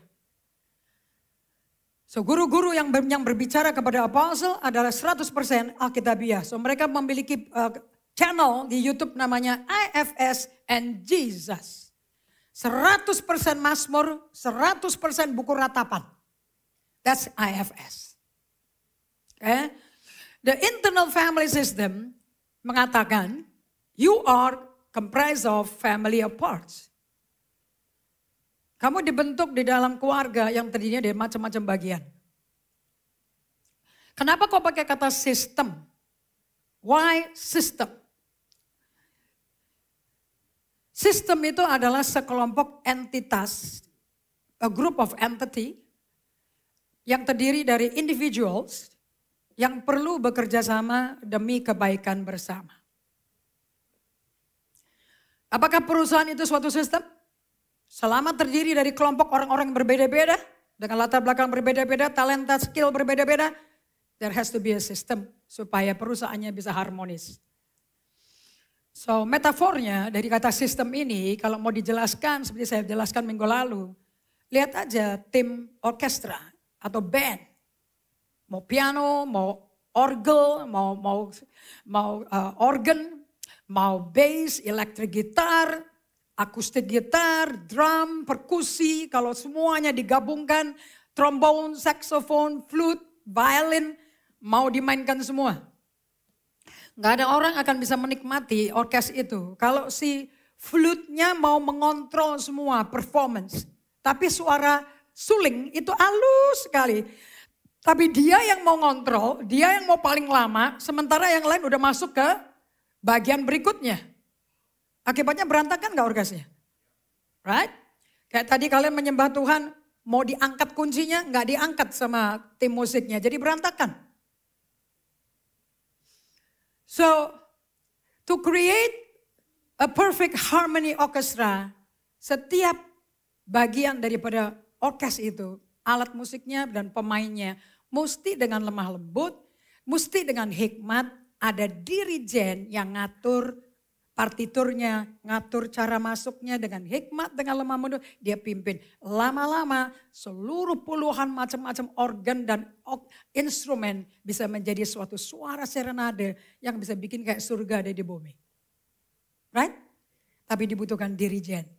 So guru-guru yang yang berbicara kepada apostle adalah 100% Alkitabiah. So mereka memiliki uh, channel di YouTube namanya IFS and Jesus. 100% Mazmur, 100% buku ratapan. That's IFS. Okay? Eh? The internal family system mengatakan you are comprised of family of parts. Kamu dibentuk di dalam keluarga yang terdiri dari macam-macam bagian. Kenapa kau pakai kata sistem? Why system? Sistem itu adalah sekelompok entitas, a group of entity yang terdiri dari individuals yang perlu bekerja sama demi kebaikan bersama. Apakah perusahaan itu suatu sistem? Selama terdiri dari kelompok orang-orang berbeda-beda, dengan latar belakang berbeda-beda, talenta, skill berbeda-beda, there has to be a system supaya perusahaannya bisa harmonis. So metafornya dari kata sistem ini kalau mau dijelaskan seperti saya jelaskan minggu lalu, lihat aja tim orkestra atau band. Mau piano, mau orgel, mau mau mau uh, organ, mau bass, electric guitar akustik gitar, drum, perkusi, kalau semuanya digabungkan, trombone, saxophone, flute, violin, mau dimainkan semua. Gak ada orang akan bisa menikmati orkes itu. Kalau si flute-nya mau mengontrol semua performance. Tapi suara suling itu halus sekali. Tapi dia yang mau ngontrol, dia yang mau paling lama, sementara yang lain udah masuk ke bagian berikutnya. Akibatnya berantakan gak orgasnya? Right? Kayak tadi kalian menyembah Tuhan, mau diangkat kuncinya gak diangkat sama tim musiknya, jadi berantakan. So, to create a perfect harmony orchestra, setiap bagian daripada orkes itu, alat musiknya dan pemainnya, mesti dengan lemah lembut, mesti dengan hikmat, ada dirijen yang ngatur partiturnya, ngatur cara masuknya dengan hikmat, dengan lemah mundur, dia pimpin. Lama-lama seluruh puluhan macam-macam organ dan instrumen bisa menjadi suatu suara serenade yang bisa bikin kayak surga ada di bumi. Right? Tapi dibutuhkan dirijen.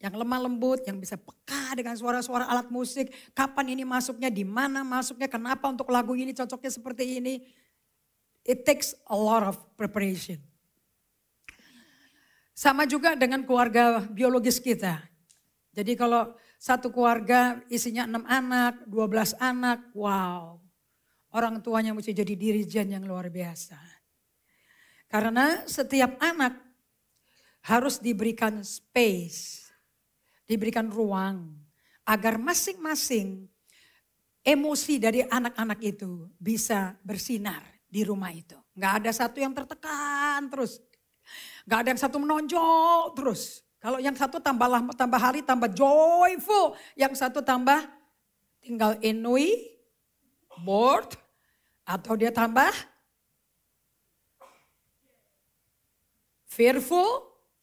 Yang lemah lembut, yang bisa peka dengan suara-suara alat musik, kapan ini masuknya, di mana masuknya, kenapa untuk lagu ini cocoknya seperti ini. It takes a lot of preparation. Sama juga dengan keluarga biologis kita. Jadi kalau satu keluarga isinya enam anak, dua belas anak, wow. Orang tuanya mesti jadi dirijen yang luar biasa. Karena setiap anak harus diberikan space, diberikan ruang agar masing-masing emosi dari anak-anak itu bisa bersinar di rumah itu. Nggak ada satu yang tertekan terus. Gak ada yang satu menonjol terus. Kalau yang satu tambah, tambah hari tambah joyful. Yang satu tambah tinggal enui, bored. Atau dia tambah fearful,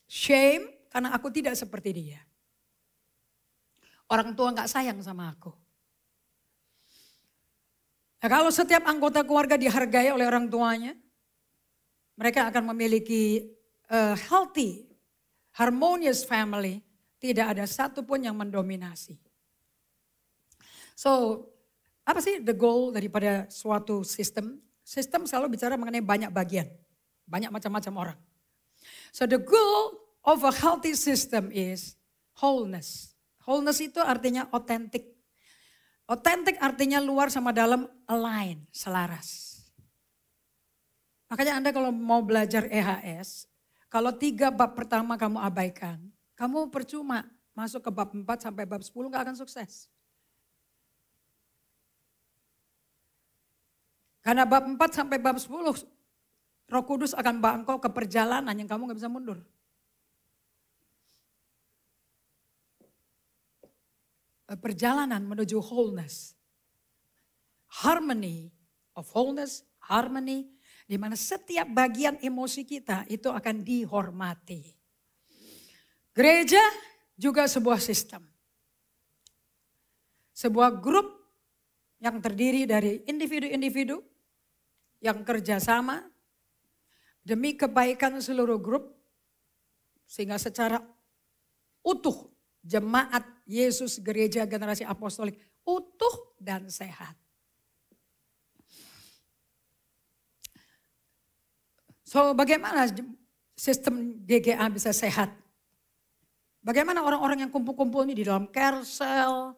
shame. Karena aku tidak seperti dia. Orang tua gak sayang sama aku. Nah, kalau setiap anggota keluarga dihargai oleh orang tuanya, mereka akan memiliki uh, healthy, harmonious family, tidak ada satupun yang mendominasi. So, apa sih the goal daripada suatu sistem? Sistem selalu bicara mengenai banyak bagian, banyak macam-macam orang. So the goal of a healthy system is wholeness. Wholeness itu artinya authentic. Authentic artinya luar sama dalam align, selaras. Makanya Anda kalau mau belajar EHS, kalau tiga bab pertama kamu abaikan, kamu percuma masuk ke bab empat sampai bab sepuluh gak akan sukses. Karena bab empat sampai bab sepuluh, roh kudus akan bangkok ke perjalanan yang kamu gak bisa mundur. Perjalanan menuju wholeness. Harmony of wholeness, harmony di mana setiap bagian emosi kita itu akan dihormati. Gereja juga sebuah sistem. Sebuah grup yang terdiri dari individu-individu yang kerjasama demi kebaikan seluruh grup sehingga secara utuh jemaat Yesus gereja generasi apostolik utuh dan sehat. So bagaimana sistem GGA bisa sehat? Bagaimana orang-orang yang kumpul-kumpul ini di dalam Kersel,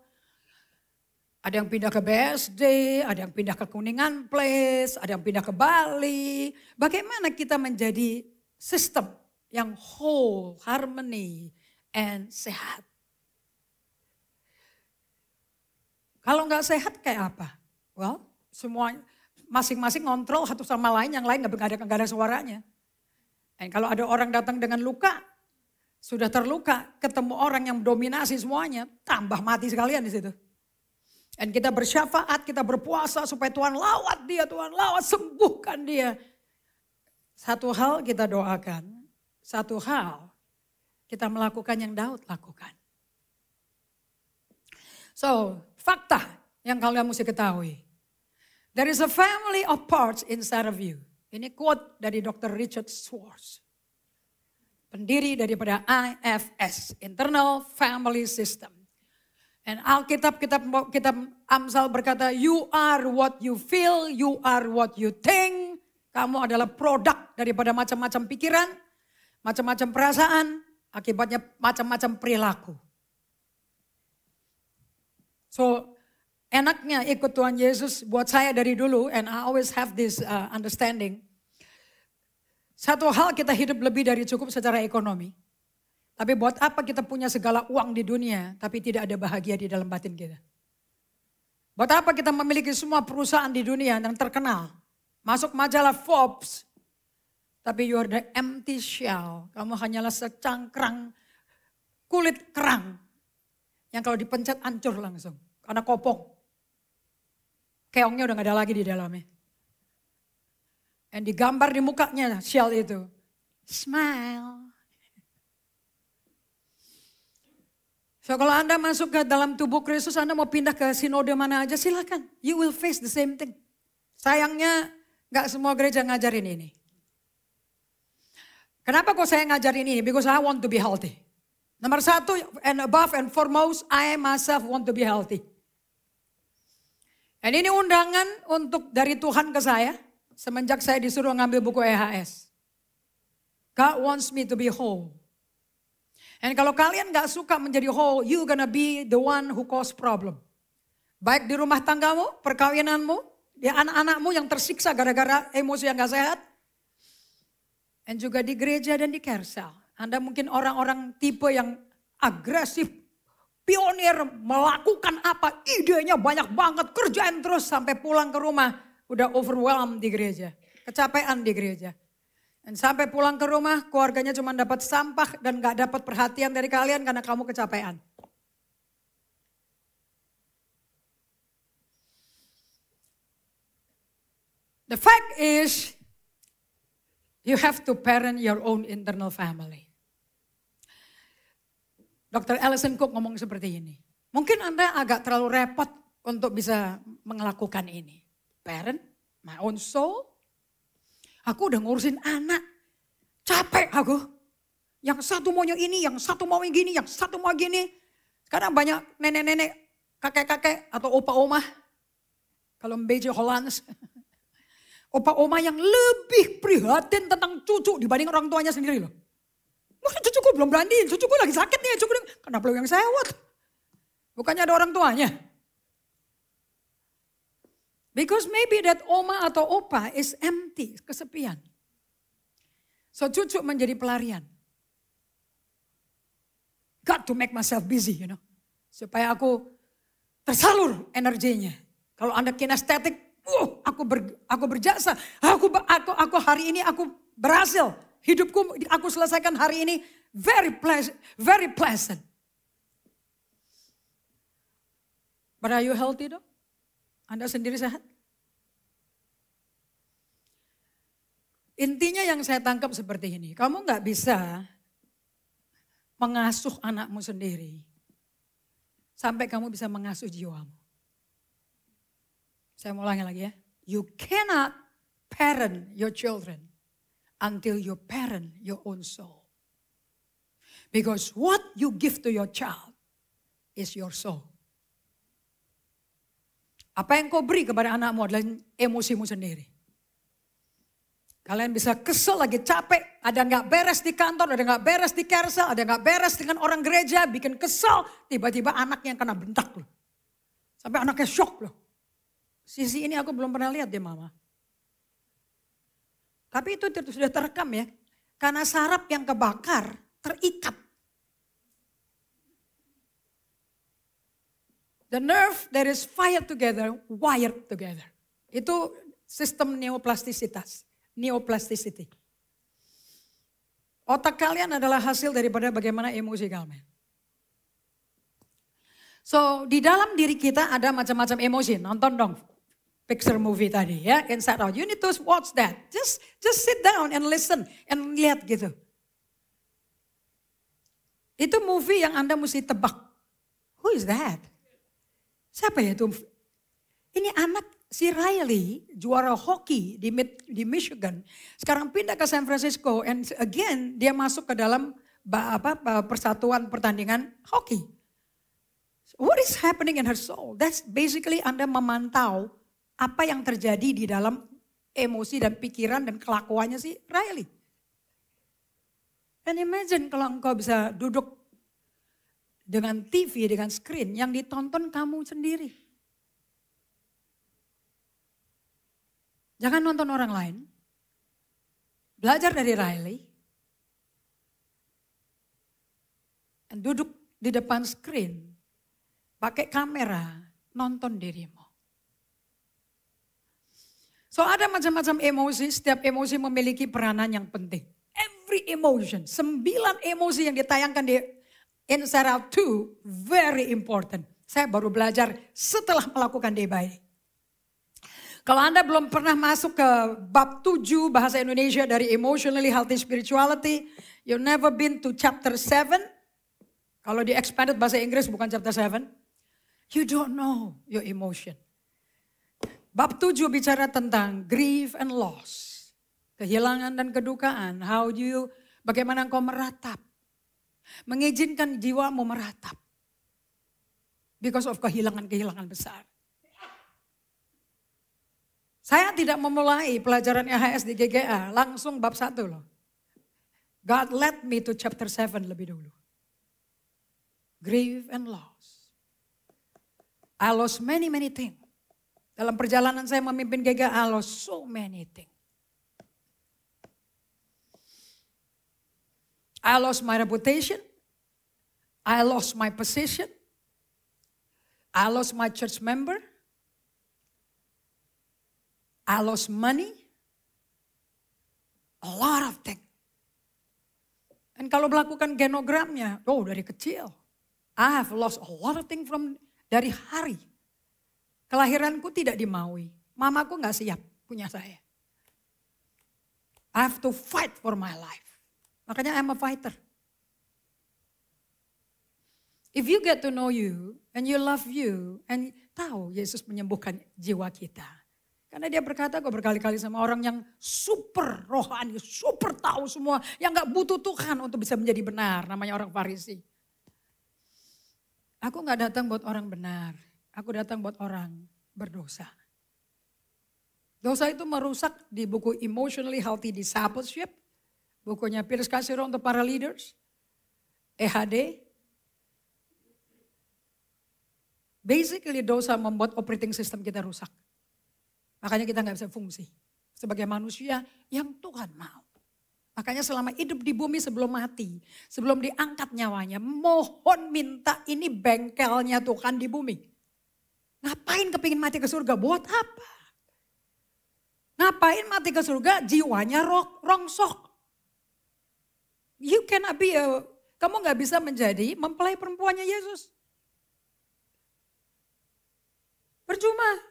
ada yang pindah ke BSD, ada yang pindah ke Kuningan Place, ada yang pindah ke Bali. Bagaimana kita menjadi sistem yang whole, harmony, and sehat? Kalau nggak sehat kayak apa? Well, semua masing-masing ngontrol satu sama lain, yang lain nggak ada, gak ada suaranya. Dan kalau ada orang datang dengan luka, sudah terluka, ketemu orang yang dominasi semuanya, tambah mati sekalian di situ. Dan kita bersyafaat, kita berpuasa supaya Tuhan lawat dia, Tuhan lawat sembuhkan dia. Satu hal kita doakan, satu hal kita melakukan yang Daud lakukan. So, fakta yang kalian mesti ketahui. There is a family of parts inside of you. Ini quote dari Dr. Richard Schwartz. Pendiri daripada IFS, Internal Family System. And Alkitab, kita, kitab Amsal berkata, you are what you feel, you are what you think. Kamu adalah produk daripada macam-macam pikiran, macam-macam perasaan, akibatnya macam-macam perilaku. So enaknya ikut Tuhan Yesus, buat saya dari dulu, and I always have this uh, understanding. Satu hal kita hidup lebih dari cukup secara ekonomi. Tapi buat apa kita punya segala uang di dunia, tapi tidak ada bahagia di dalam batin kita? Buat apa kita memiliki semua perusahaan di dunia yang terkenal? Masuk majalah Forbes, tapi you are the empty shell. Kamu hanyalah secangkrang kulit kerang yang kalau dipencet hancur langsung karena kopong keongnya udah gak ada lagi di dalamnya. Dan digambar di mukanya shell itu. Smile. So kalau Anda masuk ke dalam tubuh Kristus, Anda mau pindah ke sinode mana aja silahkan. You will face the same thing. Sayangnya gak semua gereja ngajarin ini. Kenapa kok saya ngajarin ini? Because I want to be healthy. Nomor satu and above and foremost, I myself want to be healthy. Dan ini undangan untuk dari Tuhan ke saya semenjak saya disuruh ngambil buku EHS. God wants me to be whole. Dan kalau kalian gak suka menjadi whole, you gonna be the one who cause problem. Baik di rumah tanggamu, perkawinanmu, di anak-anakmu yang tersiksa gara-gara emosi yang gak sehat. Dan juga di gereja dan di kersel. Anda mungkin orang-orang tipe yang agresif, pionir, melakukan apa, idenya banyak banget, kerjain terus sampai pulang ke rumah. Udah overwhelmed di gereja, kecapean di gereja. Dan sampai pulang ke rumah, keluarganya cuma dapat sampah dan gak dapat perhatian dari kalian karena kamu kecapean. The fact is, you have to parent your own internal family. Dr. Alison Cook ngomong seperti ini. Mungkin Anda agak terlalu repot untuk bisa melakukan ini. Parent, my own soul. Aku udah ngurusin anak. Capek aku. Yang satu maunya ini, yang satu mau gini, yang satu mau gini. Sekarang banyak nenek-nenek, kakek-kakek atau opa-oma. Kalau Mbeje Hollands. Opa-oma yang lebih prihatin tentang cucu dibanding orang tuanya sendiri loh. Wah, cucuku belum berani, cucuku lagi sakit nih, cucuku kenapa lu yang sewot? Bukannya ada orang tuanya. Because maybe that oma atau opa is empty, kesepian. So cucu menjadi pelarian. Got to make myself busy, you know. Supaya aku tersalur energinya. Kalau Anda kinestetik, uh, aku ber, aku berjasa. Aku aku aku hari ini aku berhasil. Hidupku aku selesaikan hari ini very pleasant, very pleasant. But are you healthy dong? Anda sendiri sehat? Intinya yang saya tangkap seperti ini, kamu nggak bisa mengasuh anakmu sendiri sampai kamu bisa mengasuh jiwamu. Saya mau ulangi lagi ya. You cannot parent your children until you parent your own soul. Because what you give to your child is your soul. Apa yang kau beri kepada anakmu adalah emosimu sendiri. Kalian bisa kesel lagi capek, ada nggak beres di kantor, ada nggak beres di kersel, ada nggak beres dengan orang gereja, bikin kesel. Tiba-tiba anaknya yang kena bentak loh. Sampai anaknya shock loh. Sisi ini aku belum pernah lihat deh mama. Tapi itu sudah terekam ya. Karena sarap yang kebakar terikat. The nerve that is fired together, wired together. Itu sistem neoplastisitas, neoplasticity. Otak kalian adalah hasil daripada bagaimana emosi kalian. So, di dalam diri kita ada macam-macam emosi. Nonton dong picture movie tadi ya, Inside Out. You need to watch that. Just just sit down and listen and lihat gitu. Itu movie yang Anda mesti tebak. Who is that? Siapa ya itu? Ini anak si Riley juara hoki di di Michigan. Sekarang pindah ke San Francisco and again dia masuk ke dalam apa persatuan pertandingan hoki. What is happening in her soul? That's basically Anda memantau apa yang terjadi di dalam emosi dan pikiran dan kelakuannya si Riley. Dan imagine kalau engkau bisa duduk dengan TV, dengan screen yang ditonton kamu sendiri. Jangan nonton orang lain. Belajar dari Riley. Dan duduk di depan screen. Pakai kamera, nonton dirimu. So ada macam-macam emosi, setiap emosi memiliki peranan yang penting. Every emotion, sembilan emosi yang ditayangkan di Inside Out 2, very important. Saya baru belajar setelah melakukan day by day. Kalau Anda belum pernah masuk ke bab 7 bahasa Indonesia dari emotionally healthy spirituality, you never been to chapter 7. Kalau di expanded bahasa Inggris bukan chapter 7. You don't know your emotion. Bab 7 bicara tentang grief and loss. Kehilangan dan kedukaan. How do you, bagaimana engkau meratap. Mengizinkan jiwamu meratap. Because of kehilangan-kehilangan besar. Saya tidak memulai pelajaran EHS di GGA, langsung bab satu loh. God led me to chapter 7 lebih dulu. Grief and loss. I lost many many things. Dalam perjalanan saya memimpin GGA, lost so many things. I lost my reputation. I lost my position. I lost my church member. I lost money. A lot of things. Dan kalau melakukan genogramnya, oh dari kecil. I have lost a lot of things from dari hari. Kelahiranku tidak dimaui. Mamaku nggak siap punya saya. I have to fight for my life. Makanya I'm a fighter. If you get to know you and you love you and tahu Yesus menyembuhkan jiwa kita. Karena dia berkata gue berkali-kali sama orang yang super rohani, super tahu semua. Yang gak butuh Tuhan untuk bisa menjadi benar. Namanya orang farisi. Aku gak datang buat orang benar. Aku datang buat orang berdosa. Dosa itu merusak di buku Emotionally Healthy Discipleship, bukunya Pierce Kasiro untuk para leaders, EHD. Basically dosa membuat operating system kita rusak. Makanya kita nggak bisa fungsi sebagai manusia yang Tuhan mau. Makanya selama hidup di bumi sebelum mati, sebelum diangkat nyawanya, mohon minta ini bengkelnya Tuhan di bumi. Ngapain kepingin mati ke surga? Buat apa? Ngapain mati ke surga? Jiwanya rok, rongsok. You cannot be a, kamu gak bisa menjadi mempelai perempuannya Yesus. Percuma.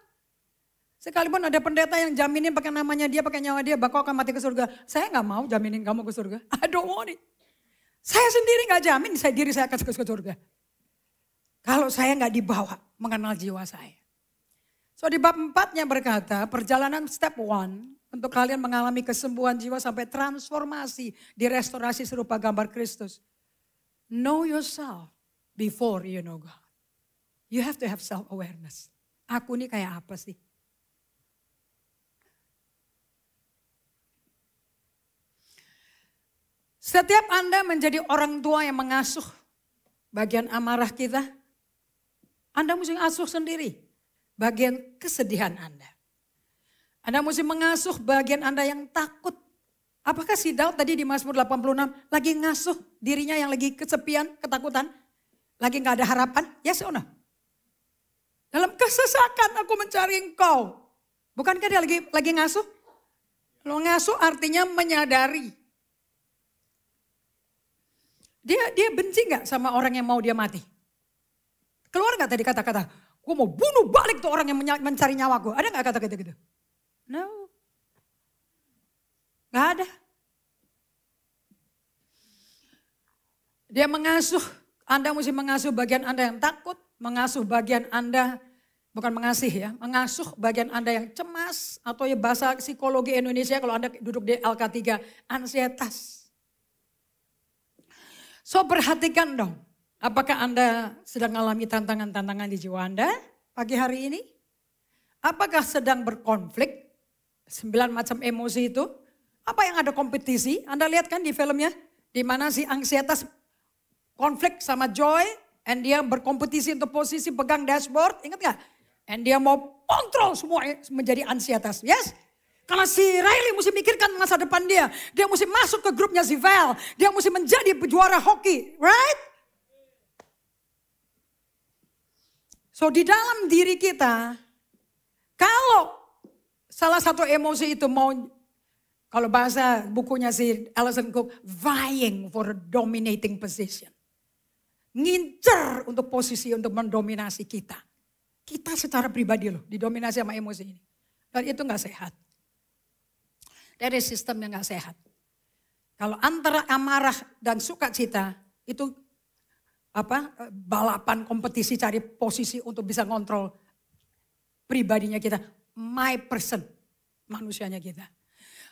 Sekalipun ada pendeta yang jaminin pakai namanya dia, pakai nyawa dia, bakal akan mati ke surga. Saya gak mau jaminin kamu ke surga. I don't want it. Saya sendiri gak jamin saya diri saya akan ke surga. Kalau saya gak dibawa mengenal jiwa saya. So di bab empatnya berkata, perjalanan step one untuk kalian mengalami kesembuhan jiwa sampai transformasi di restorasi serupa gambar Kristus. Know yourself before you know God. You have to have self awareness. Aku ini kayak apa sih? Setiap Anda menjadi orang tua yang mengasuh bagian amarah kita, anda mesti ngasuh sendiri bagian kesedihan Anda. Anda mesti mengasuh bagian Anda yang takut. Apakah si Daud tadi di Mazmur 86 lagi ngasuh dirinya yang lagi kesepian, ketakutan, lagi gak ada harapan? Yes or no? Dalam kesesakan aku mencari engkau. Bukankah dia lagi lagi ngasuh? Lo ngasuh artinya menyadari. Dia dia benci gak sama orang yang mau dia mati? Keluar nggak tadi kata-kata, gue mau bunuh balik tuh orang yang mencari nyawaku, Ada nggak kata kata gitu No. Gak ada. Dia mengasuh, Anda mesti mengasuh bagian Anda yang takut, mengasuh bagian Anda, bukan mengasih ya, mengasuh bagian Anda yang cemas, atau ya bahasa psikologi Indonesia kalau Anda duduk di LK3, ansietas. So perhatikan dong, Apakah Anda sedang mengalami tantangan-tantangan di jiwa Anda pagi hari ini? Apakah sedang berkonflik? Sembilan macam emosi itu. Apa yang ada kompetisi? Anda lihat kan di filmnya? Di mana si ansietas konflik sama joy. And dia berkompetisi untuk posisi pegang dashboard. Ingat gak? And dia mau kontrol semua e- menjadi ansietas. Yes? Karena si Riley mesti mikirkan masa depan dia. Dia mesti masuk ke grupnya si Dia mesti menjadi juara hoki. Right? So di dalam diri kita, kalau salah satu emosi itu mau, kalau bahasa bukunya si Alison Cook, vying for a dominating position. Ngincer untuk posisi untuk mendominasi kita. Kita secara pribadi loh, didominasi sama emosi ini. Dan itu gak sehat. Dari sistem yang nggak sehat. Kalau antara amarah dan sukacita, itu apa balapan kompetisi cari posisi untuk bisa ngontrol pribadinya kita, my person, manusianya kita.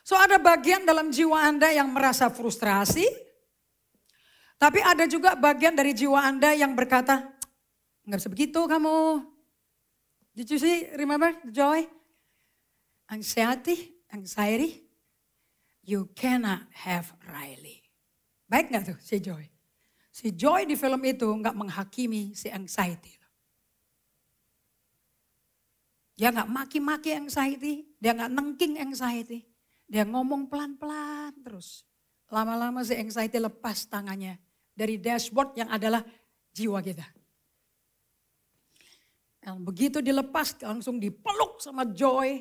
So ada bagian dalam jiwa Anda yang merasa frustrasi, tapi ada juga bagian dari jiwa Anda yang berkata, nggak bisa begitu kamu. Did you see, remember joy? Anxiety, anxiety, you cannot have Riley. Baik nggak tuh si Joy? si Joy di film itu nggak menghakimi si anxiety. Dia nggak maki-maki anxiety, dia nggak nengking anxiety. Dia ngomong pelan-pelan terus. Lama-lama si anxiety lepas tangannya dari dashboard yang adalah jiwa kita. Dan begitu dilepas langsung dipeluk sama Joy.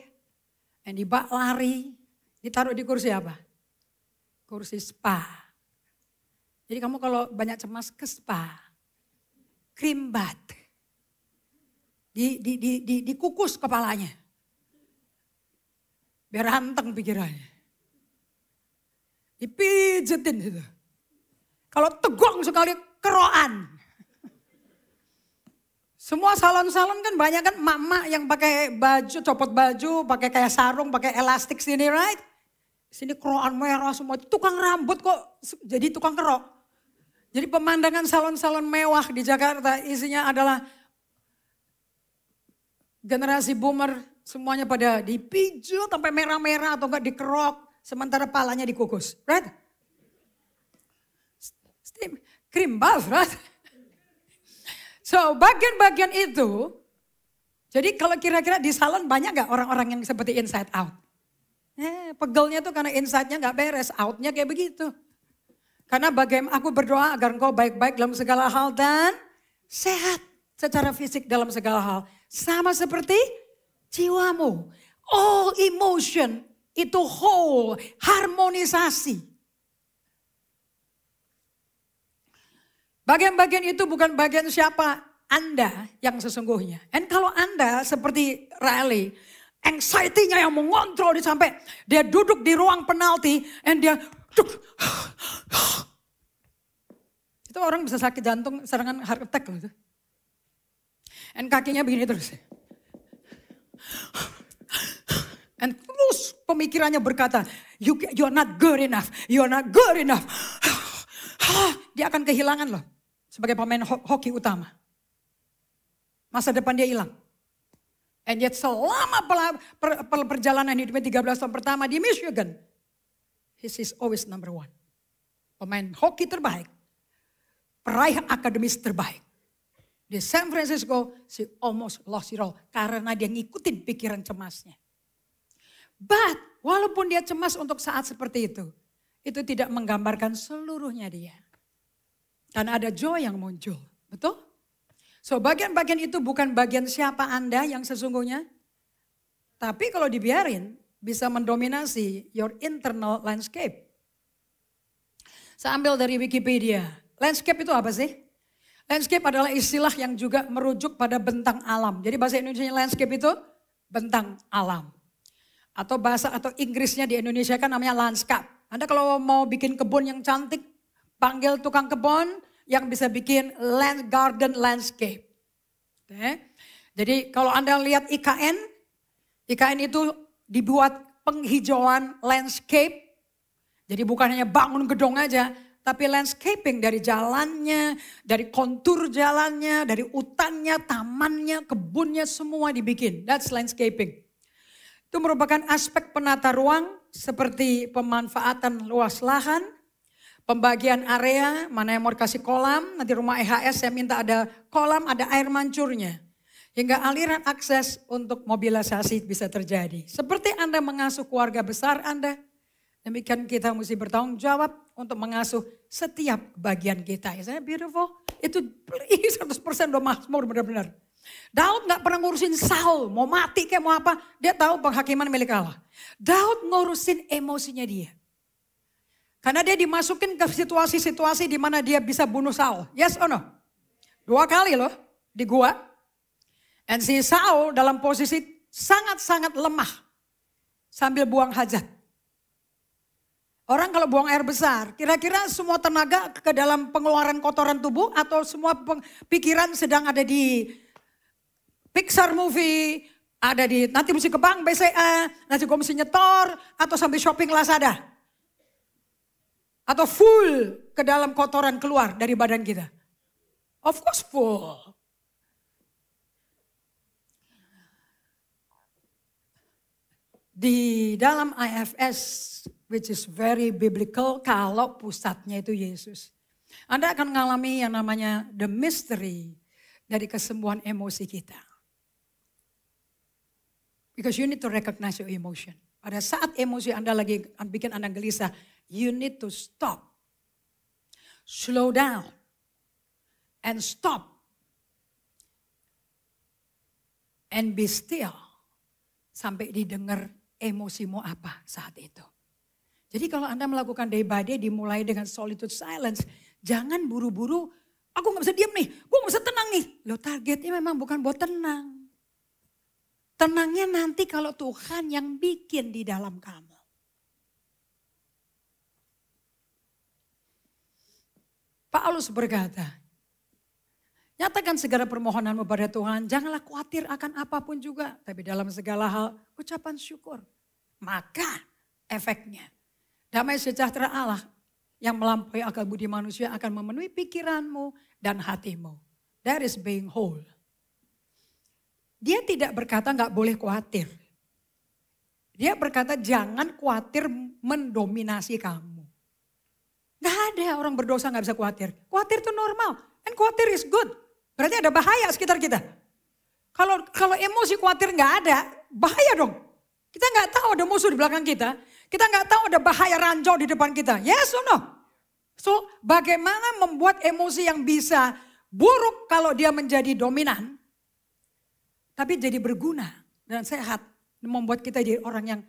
Dan dibak lari, ditaruh di kursi apa? Kursi spa. Jadi kamu kalau banyak cemas ke spa, krim bat, di, di, di, di, dikukus kepalanya. Biar anteng pikirannya. Dipijetin gitu. Kalau tegong sekali keroan. Semua salon-salon kan banyak kan emak-emak yang pakai baju, copot baju, pakai kayak sarung, pakai elastik sini, right? Sini keroan merah semua, tukang rambut kok jadi tukang kerok. Jadi pemandangan salon-salon mewah di Jakarta isinya adalah generasi boomer semuanya pada dipijut sampai merah-merah atau enggak dikerok sementara palanya dikukus. Right? Steam, cream buff, right? So bagian-bagian itu, jadi kalau kira-kira di salon banyak enggak orang-orang yang seperti inside out? Eh, pegelnya tuh karena inside-nya enggak beres, out-nya kayak begitu. Karena bagaimana aku berdoa agar engkau baik-baik dalam segala hal dan sehat secara fisik dalam segala hal. Sama seperti jiwamu. All emotion itu whole, harmonisasi. Bagian-bagian itu bukan bagian siapa Anda yang sesungguhnya. Dan kalau Anda seperti Riley, anxiety-nya yang mengontrol sampai dia duduk di ruang penalti and dia itu orang bisa sakit jantung, serangan heart attack gitu, Dan And kakinya begini terus. And terus pemikirannya berkata, you, you are not good enough, you are not good enough. Dia akan kehilangan loh sebagai pemain hoki utama. Masa depan dia hilang. And yet selama perjalanan hidupnya 13 tahun pertama di Michigan, This is always number one. Pemain hoki terbaik, peraih akademis terbaik. Di San Francisco, si almost lost it all karena dia ngikutin pikiran cemasnya. But walaupun dia cemas untuk saat seperti itu, itu tidak menggambarkan seluruhnya dia. Dan ada joy yang muncul, betul? So bagian-bagian itu bukan bagian siapa Anda yang sesungguhnya. Tapi kalau dibiarin, bisa mendominasi your internal landscape. Saya ambil dari Wikipedia. Landscape itu apa sih? Landscape adalah istilah yang juga merujuk pada bentang alam. Jadi bahasa Indonesia landscape itu bentang alam. Atau bahasa atau Inggrisnya di Indonesia kan namanya landscape. Anda kalau mau bikin kebun yang cantik, panggil tukang kebun yang bisa bikin land garden landscape. Oke. Jadi kalau Anda lihat IKN, IKN itu dibuat penghijauan landscape. Jadi bukan hanya bangun gedung aja, tapi landscaping dari jalannya, dari kontur jalannya, dari hutannya, tamannya, kebunnya semua dibikin. That's landscaping. Itu merupakan aspek penata ruang seperti pemanfaatan luas lahan, pembagian area, mana yang mau kasih kolam, nanti rumah EHS saya minta ada kolam, ada air mancurnya hingga aliran akses untuk mobilisasi bisa terjadi. Seperti Anda mengasuh keluarga besar Anda, demikian kita mesti bertanggung jawab untuk mengasuh setiap bagian kita. Isn't beautiful? Itu 100% doa Mazmur benar-benar. Daud gak pernah ngurusin Saul, mau mati kayak mau apa, dia tahu penghakiman milik Allah. Daud ngurusin emosinya dia. Karena dia dimasukin ke situasi-situasi di mana dia bisa bunuh Saul. Yes or no? Dua kali loh di gua. And si Saul dalam posisi sangat-sangat lemah sambil buang hajat. Orang kalau buang air besar, kira-kira semua tenaga ke dalam pengeluaran kotoran tubuh atau semua pikiran sedang ada di Pixar movie, ada di nanti mesti ke bank BCA, nanti gue mesti nyetor atau sambil shopping Lazada. Atau full ke dalam kotoran keluar dari badan kita. Of course full. di dalam IFS, which is very biblical, kalau pusatnya itu Yesus. Anda akan mengalami yang namanya the mystery dari kesembuhan emosi kita. Because you need to recognize your emotion. Pada saat emosi Anda lagi bikin Anda gelisah, you need to stop. Slow down. And stop. And be still. Sampai didengar emosimu apa saat itu. Jadi kalau Anda melakukan day by day dimulai dengan solitude silence, jangan buru-buru, aku gak bisa diam nih, gue gak bisa tenang nih. Lo targetnya memang bukan buat tenang. Tenangnya nanti kalau Tuhan yang bikin di dalam kamu. Paulus berkata, Nyatakan segala permohonanmu pada Tuhan, janganlah khawatir akan apapun juga, tapi dalam segala hal ucapan syukur maka efeknya damai sejahtera Allah yang melampaui akal budi manusia akan memenuhi pikiranmu dan hatimu. That is being whole. Dia tidak berkata nggak boleh khawatir. Dia berkata jangan khawatir mendominasi kamu. Gak ada orang berdosa nggak bisa khawatir. Khawatir itu normal. And khawatir is good. Berarti ada bahaya sekitar kita. Kalau kalau emosi khawatir nggak ada, bahaya dong. Kita nggak tahu ada musuh di belakang kita. Kita nggak tahu ada bahaya ranjau di depan kita. Yes or no? So, bagaimana membuat emosi yang bisa buruk kalau dia menjadi dominan, tapi jadi berguna dan sehat, membuat kita jadi orang yang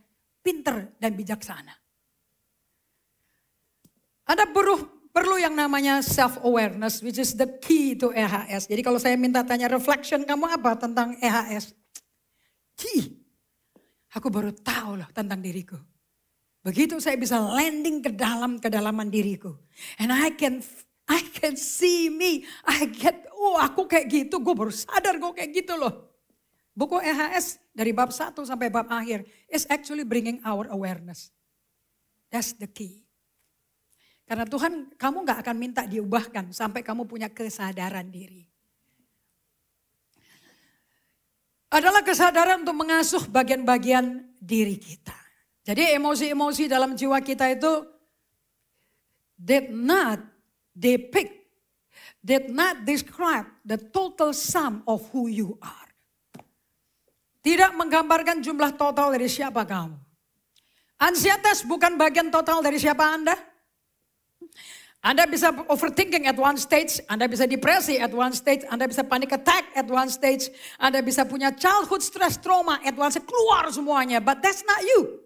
pinter dan bijaksana. Ada perlu perlu yang namanya self awareness, which is the key to EHS. Jadi kalau saya minta tanya reflection kamu apa tentang EHS? Key, Aku baru tahu loh tentang diriku. Begitu saya bisa landing ke dalam kedalaman diriku. And I can I can see me. I get, oh aku kayak gitu. Gue baru sadar gue kayak gitu loh. Buku EHS dari bab 1 sampai bab akhir is actually bringing our awareness. That's the key. Karena Tuhan kamu gak akan minta diubahkan sampai kamu punya kesadaran diri. adalah kesadaran untuk mengasuh bagian-bagian diri kita. Jadi emosi-emosi dalam jiwa kita itu did not depict, did not describe the total sum of who you are. Tidak menggambarkan jumlah total dari siapa kamu. Ansietas bukan bagian total dari siapa Anda. Anda bisa overthinking at one stage, Anda bisa depresi at one stage, Anda bisa panic attack at one stage, Anda bisa punya childhood stress trauma at one stage, keluar semuanya. But that's not you.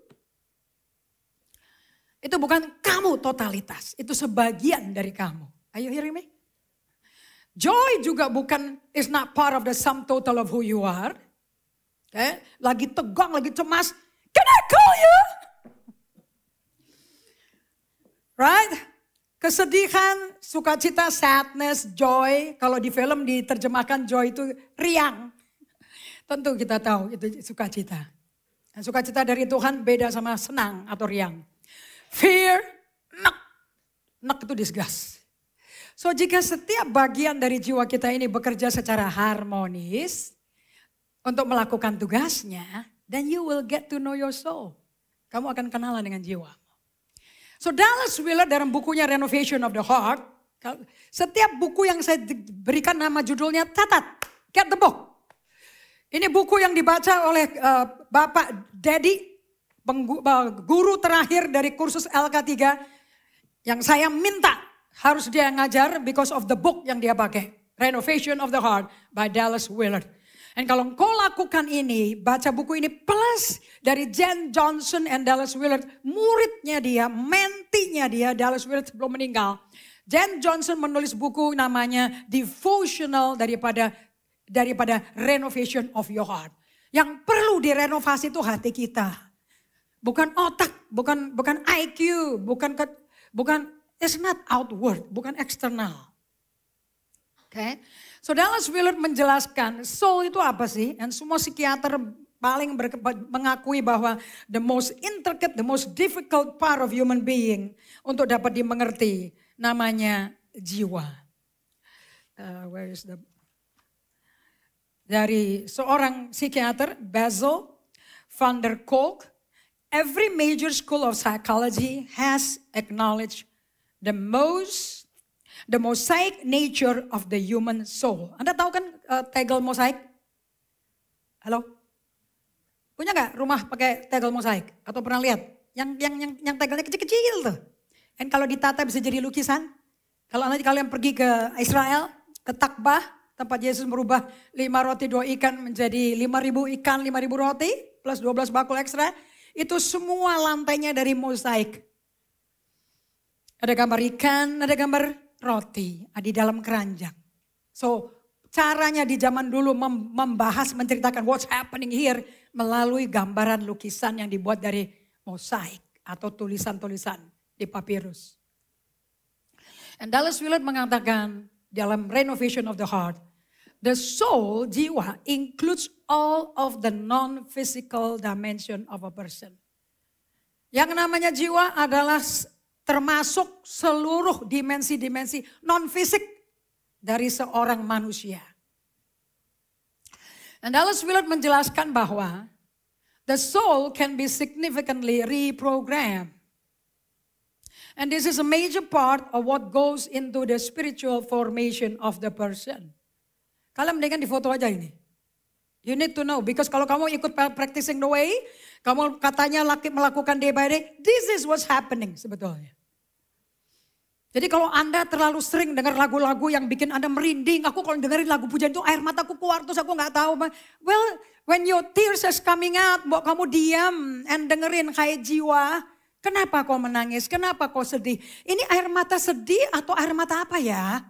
Itu bukan kamu totalitas, itu sebagian dari kamu. Are you hearing me? Joy juga bukan, is not part of the sum total of who you are. Okay? Lagi tegang, lagi cemas, can I call you? Right? Kesedihan, sukacita, sadness, joy. Kalau di film diterjemahkan joy itu riang. Tentu kita tahu itu sukacita. Dan nah, sukacita dari Tuhan beda sama senang atau riang. Fear, nek. Nek itu disgust. So jika setiap bagian dari jiwa kita ini bekerja secara harmonis untuk melakukan tugasnya, then you will get to know your soul. Kamu akan kenalan dengan jiwa. So Dallas Willard dalam bukunya Renovation of the Heart, setiap buku yang saya berikan nama judulnya catat, get the book. Ini buku yang dibaca oleh uh, Bapak Daddy, eh, guru terakhir dari kursus LK3 yang saya minta harus dia ngajar because of the book yang dia pakai. Renovation of the Heart by Dallas Willard. Dan kalau engkau lakukan ini, baca buku ini plus dari Jen Johnson and Dallas Willard, muridnya dia, mentinya dia, Dallas Willard sebelum meninggal. Jen Johnson menulis buku namanya Devotional daripada daripada Renovation of Your Heart. Yang perlu direnovasi itu hati kita. Bukan otak, bukan bukan IQ, bukan bukan it's not outward, bukan eksternal. Oke. Okay? So Dallas Willard menjelaskan soul itu apa sih? Dan semua psikiater paling ber, mengakui bahwa the most intricate, the most difficult part of human being untuk dapat dimengerti namanya jiwa. Uh, where is the dari seorang psikiater Basil van der Kolk, every major school of psychology has acknowledged the most the mosaic nature of the human soul. Anda tahu kan uh, tegel mosaik? Halo? Punya nggak rumah pakai tegel mosaik? Atau pernah lihat? Yang yang yang, yang tegelnya kecil-kecil tuh. Dan kalau ditata bisa jadi lukisan. Kalau nanti kalian pergi ke Israel, ke Takbah, tempat Yesus merubah lima roti dua ikan menjadi lima ribu ikan, lima ribu roti, plus dua belas bakul ekstra. Itu semua lantainya dari mosaik. Ada gambar ikan, ada gambar roti, ah, di dalam keranjang. So, caranya di zaman dulu membahas, menceritakan what's happening here melalui gambaran lukisan yang dibuat dari mosaik atau tulisan-tulisan di papirus. And Dallas Willard mengatakan dalam Renovation of the Heart, the soul, jiwa, includes all of the non-physical dimension of a person. Yang namanya jiwa adalah termasuk seluruh dimensi-dimensi non fisik dari seorang manusia. Dan Dallas Willard menjelaskan bahwa the soul can be significantly reprogrammed. And this is a major part of what goes into the spiritual formation of the person. Kalian mendingan di foto aja ini. You need to know because kalau kamu ikut practicing the way, kamu katanya laki melakukan day by day, this is what's happening sebetulnya. Jadi kalau Anda terlalu sering dengar lagu-lagu yang bikin Anda merinding, aku kalau dengerin lagu pujian itu air mataku keluar terus aku nggak tahu. Well, when your tears is coming out, buat kamu diam and dengerin kayak jiwa. Kenapa kau menangis? Kenapa kau sedih? Ini air mata sedih atau air mata apa ya?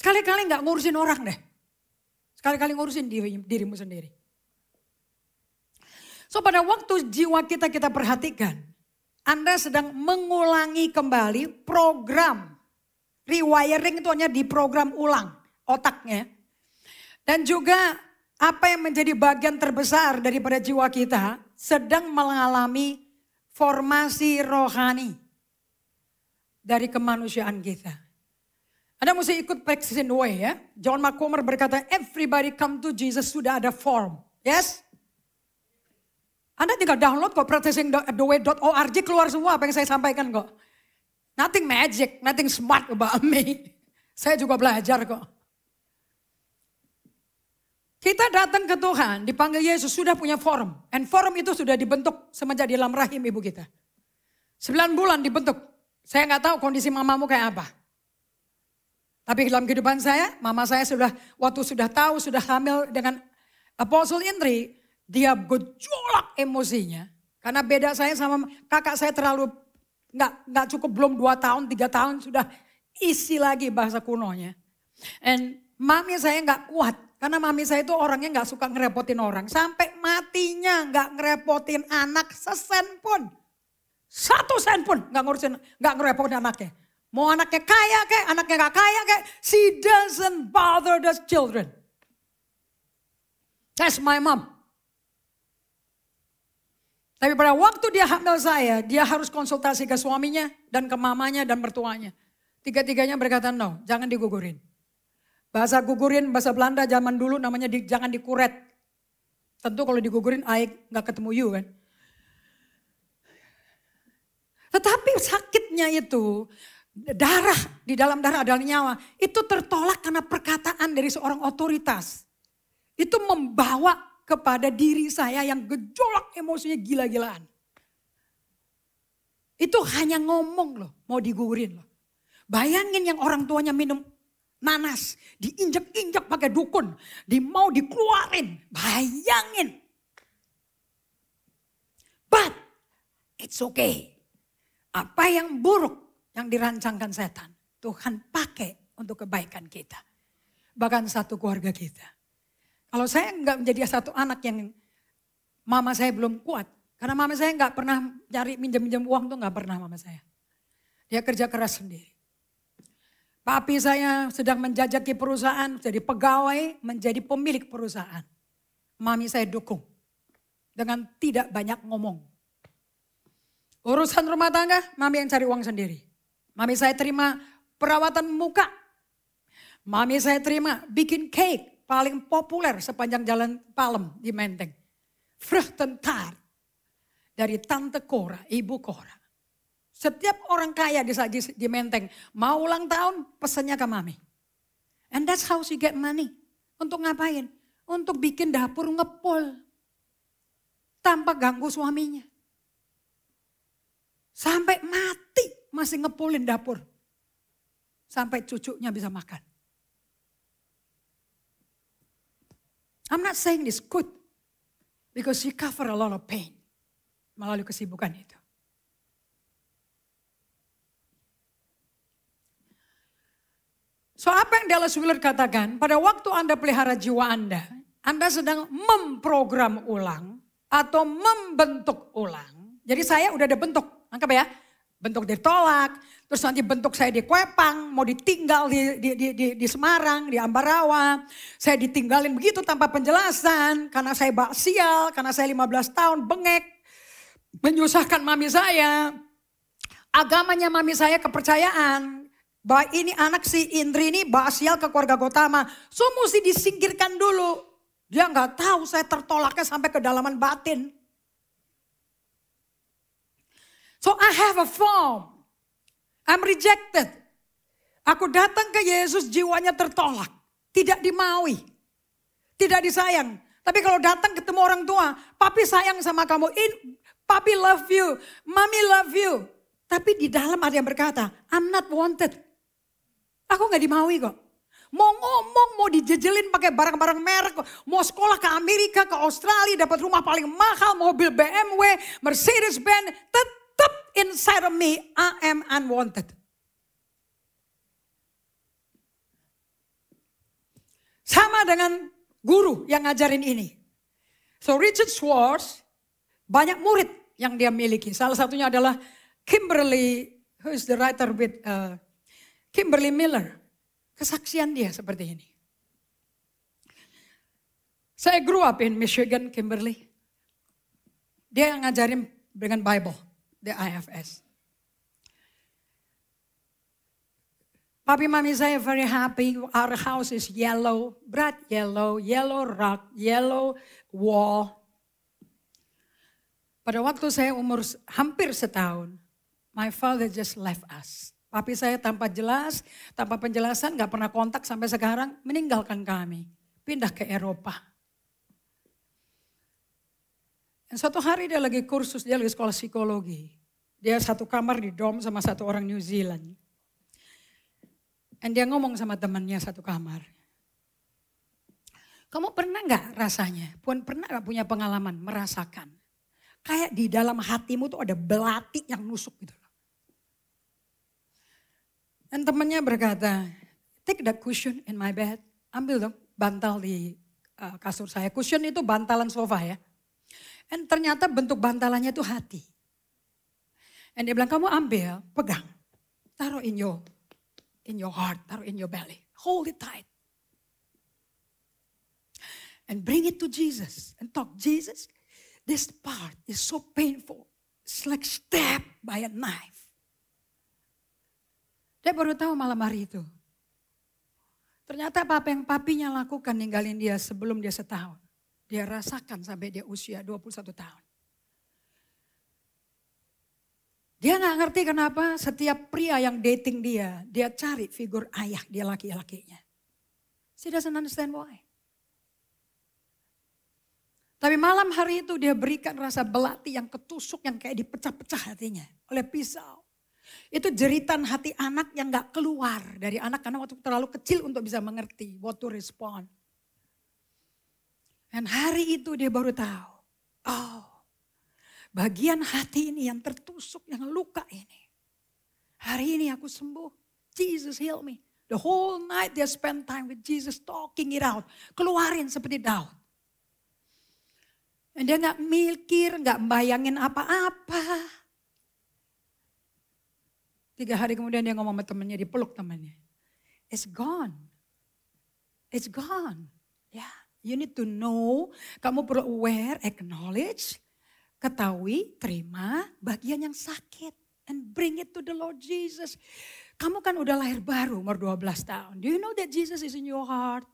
sekali kali nggak ngurusin orang deh. Sekali-kali ngurusin dirimu sendiri. So pada waktu jiwa kita kita perhatikan, Anda sedang mengulangi kembali program. Rewiring itu hanya program ulang otaknya. Dan juga apa yang menjadi bagian terbesar daripada jiwa kita sedang mengalami formasi rohani dari kemanusiaan kita. Anda mesti ikut Precision Way ya. John McComer berkata, everybody come to Jesus sudah ada form. Yes? Anda tinggal download kok practicingtheway.org keluar semua apa yang saya sampaikan kok. Nothing magic, nothing smart about me. Saya juga belajar kok. Kita datang ke Tuhan, dipanggil Yesus sudah punya form. And form itu sudah dibentuk semenjak di dalam rahim ibu kita. Sembilan bulan dibentuk. Saya nggak tahu kondisi mamamu kayak apa. Tapi dalam kehidupan saya, mama saya sudah waktu sudah tahu sudah hamil dengan Apostle Indri, dia gejolak emosinya. Karena beda saya sama kakak saya terlalu nggak nggak cukup belum dua tahun tiga tahun sudah isi lagi bahasa kunonya. And mami saya nggak kuat karena mami saya itu orangnya nggak suka ngerepotin orang sampai matinya nggak ngerepotin anak sesen pun satu sen pun nggak ngurusin nggak ngerepotin anaknya. Mau anaknya kaya kayak, anaknya gak kaya kayak, she doesn't bother the children. That's my mom. Tapi pada waktu dia hamil saya, dia harus konsultasi ke suaminya dan ke mamanya dan mertuanya. Tiga-tiganya berkata no, jangan digugurin. Bahasa gugurin, bahasa Belanda zaman dulu namanya di, jangan dikuret. Tentu kalau digugurin aik gak ketemu you kan. Tetapi sakitnya itu darah, di dalam darah adalah nyawa. Itu tertolak karena perkataan dari seorang otoritas. Itu membawa kepada diri saya yang gejolak emosinya gila-gilaan. Itu hanya ngomong loh, mau digugurin loh. Bayangin yang orang tuanya minum nanas, diinjak-injak pakai dukun, di mau dikeluarin, bayangin. But it's okay. Apa yang buruk yang dirancangkan setan. Tuhan pakai untuk kebaikan kita. Bahkan satu keluarga kita. Kalau saya nggak menjadi satu anak yang mama saya belum kuat. Karena mama saya nggak pernah cari minjem-minjem uang tuh nggak pernah mama saya. Dia kerja keras sendiri. Papi saya sedang menjajaki perusahaan, jadi pegawai, menjadi pemilik perusahaan. Mami saya dukung dengan tidak banyak ngomong. Urusan rumah tangga, mami yang cari uang sendiri. Mami saya terima perawatan muka. Mami saya terima bikin cake paling populer sepanjang jalan Palem di Menteng. Fruchtentar dari Tante Kora, Ibu Kora. Setiap orang kaya di, di Menteng mau ulang tahun pesannya ke Mami. And that's how she get money. Untuk ngapain? Untuk bikin dapur ngepol. Tanpa ganggu suaminya. Sampai mati masih ngepulin dapur. Sampai cucunya bisa makan. I'm not saying this good. Because you cover a lot of pain. Melalui kesibukan itu. So apa yang Dallas Willard katakan, pada waktu Anda pelihara jiwa Anda, Anda sedang memprogram ulang atau membentuk ulang. Jadi saya udah ada bentuk, anggap ya bentuk ditolak, terus nanti bentuk saya di Kuepang, mau ditinggal di, di, di, di, di Semarang, di Ambarawa. Saya ditinggalin begitu tanpa penjelasan, karena saya bak sial, karena saya 15 tahun bengek, menyusahkan mami saya. Agamanya mami saya kepercayaan, bahwa ini anak si Indri ini bak sial ke keluarga Gotama. So mesti disingkirkan dulu. Dia nggak tahu saya tertolaknya sampai kedalaman batin. So I have a form. I'm rejected. Aku datang ke Yesus jiwanya tertolak. Tidak dimaui. Tidak disayang. Tapi kalau datang ketemu orang tua, papi sayang sama kamu. In, papi love you, mami love you. Tapi di dalam ada yang berkata, I'm not wanted. Aku gak dimaui kok. Mau ngomong, mau dijejelin pakai barang-barang merek, mau sekolah ke Amerika, ke Australia, dapat rumah paling mahal, mobil BMW, Mercedes-Benz, tetap deep inside of me, I am unwanted. Sama dengan guru yang ngajarin ini. So Richard Schwartz banyak murid yang dia miliki. Salah satunya adalah Kimberly, who is the writer with uh, Kimberly Miller. Kesaksian dia seperti ini. Saya grew up in Michigan, Kimberly. Dia yang ngajarin dengan Bible the IFS. Papi Mami saya very happy. Our house is yellow, bright yellow, yellow rock, yellow wall. Pada waktu saya umur hampir setahun, my father just left us. Papi saya tanpa jelas, tanpa penjelasan, gak pernah kontak sampai sekarang, meninggalkan kami. Pindah ke Eropa. Dan suatu hari dia lagi kursus, dia lagi sekolah psikologi. Dia satu kamar di dorm sama satu orang New Zealand. Dan dia ngomong sama temannya satu kamar. Kamu pernah nggak rasanya, pun pernah nggak punya pengalaman merasakan? Kayak di dalam hatimu tuh ada belati yang nusuk gitu Dan temannya berkata, take the cushion in my bed. Ambil dong bantal di uh, kasur saya. Cushion itu bantalan sofa ya. Dan ternyata bentuk bantalannya itu hati. Dan dia bilang, kamu ambil, pegang. Taruh in your, in your heart, taruh in your belly. Hold it tight. And bring it to Jesus. And talk, Jesus, this part is so painful. It's like stabbed by a knife. Dia baru tahu malam hari itu. Ternyata apa, apa yang papinya lakukan ninggalin dia sebelum dia setahun. Dia rasakan sampai dia usia 21 tahun. Dia nggak ngerti kenapa setiap pria yang dating dia, dia cari figur ayah dia laki-lakinya. She doesn't understand why. Tapi malam hari itu dia berikan rasa belati yang ketusuk yang kayak dipecah-pecah hatinya oleh pisau. Itu jeritan hati anak yang gak keluar dari anak karena waktu terlalu kecil untuk bisa mengerti what to respond. Dan hari itu dia baru tahu. Oh, bagian hati ini yang tertusuk, yang luka ini. Hari ini aku sembuh. Jesus heal me. The whole night dia spend time with Jesus talking it out. Keluarin seperti Daud. Dan dia nggak mikir, nggak bayangin apa-apa. Tiga hari kemudian dia ngomong sama temannya, dipeluk temannya. It's gone. It's gone. Ya. Yeah. You need to know, kamu perlu aware, acknowledge, ketahui, terima bagian yang sakit. And bring it to the Lord Jesus. Kamu kan udah lahir baru umur 12 tahun. Do you know that Jesus is in your heart?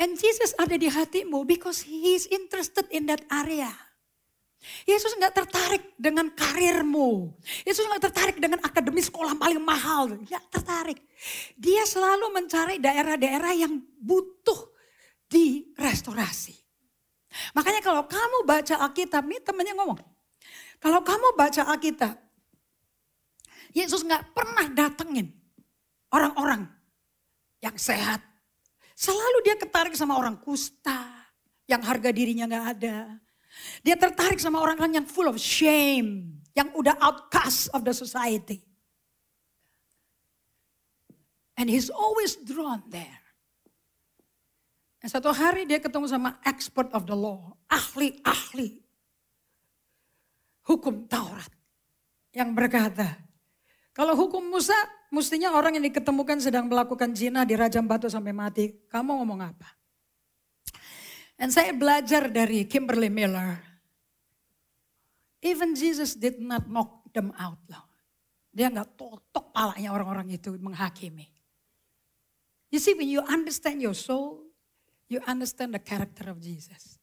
And Jesus ada di hatimu because he is interested in that area. Yesus nggak tertarik dengan karirmu. Yesus nggak tertarik dengan akademi sekolah paling mahal. Nggak tertarik. Dia selalu mencari daerah-daerah yang butuh di restorasi. Makanya kalau kamu baca Alkitab, nih temennya ngomong, kalau kamu baca Alkitab, Yesus nggak pernah datengin orang-orang yang sehat. Selalu dia ketarik sama orang kusta, yang harga dirinya nggak ada. Dia tertarik sama orang-orang yang full of shame, yang udah outcast of the society. And he's always drawn there. Eh, satu hari dia ketemu sama expert of the law, ahli-ahli hukum Taurat yang berkata, kalau hukum Musa mestinya orang yang diketemukan sedang melakukan zina dirajam batu sampai mati, kamu ngomong apa? Dan saya belajar dari Kimberly Miller, even Jesus did not knock them out loh. Dia nggak totok palanya orang-orang itu menghakimi. You see, when you understand your soul, you understand the character of Jesus.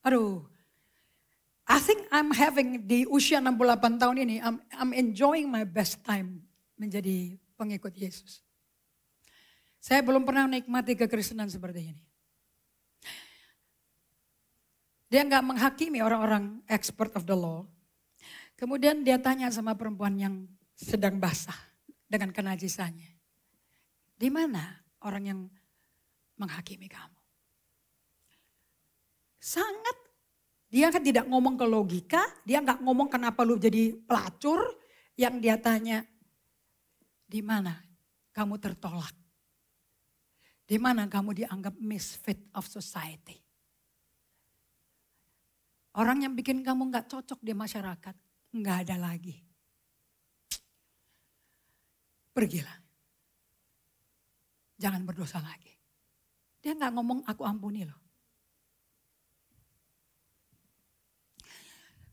Aduh, I think I'm having di usia 68 tahun ini, I'm, I'm enjoying my best time menjadi pengikut Yesus. Saya belum pernah menikmati kekristenan seperti ini. Dia nggak menghakimi orang-orang expert of the law. Kemudian dia tanya sama perempuan yang sedang basah dengan kenajisannya. Di mana orang yang menghakimi kamu. Sangat, dia kan tidak ngomong ke logika, dia nggak ngomong kenapa lu jadi pelacur, yang dia tanya, di mana kamu tertolak? Di mana kamu dianggap misfit of society? Orang yang bikin kamu nggak cocok di masyarakat, nggak ada lagi. Pergilah. Jangan berdosa lagi. Dia nggak ngomong aku ampuni loh.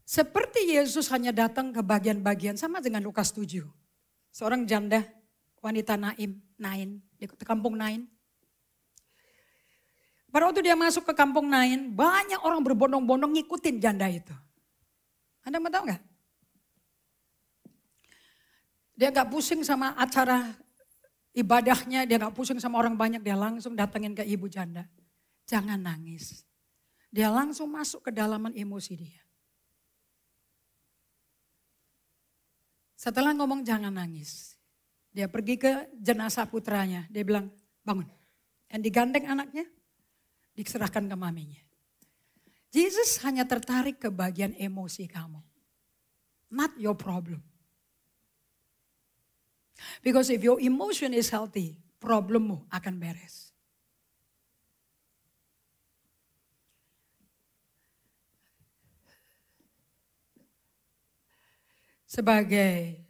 Seperti Yesus hanya datang ke bagian-bagian sama dengan Lukas 7. Seorang janda, wanita Naim, Nain, di kampung Nain. Pada waktu dia masuk ke kampung Nain, banyak orang berbondong-bondong ngikutin janda itu. Anda mau tahu nggak? Dia nggak pusing sama acara ibadahnya, dia nggak pusing sama orang banyak, dia langsung datengin ke ibu janda. Jangan nangis. Dia langsung masuk ke dalaman emosi dia. Setelah ngomong jangan nangis, dia pergi ke jenazah putranya. Dia bilang, bangun. Dan digandeng anaknya, diserahkan ke maminya. Yesus hanya tertarik ke bagian emosi kamu. Not your problem. Because if your emotion is healthy, problemmu akan beres. Sebagai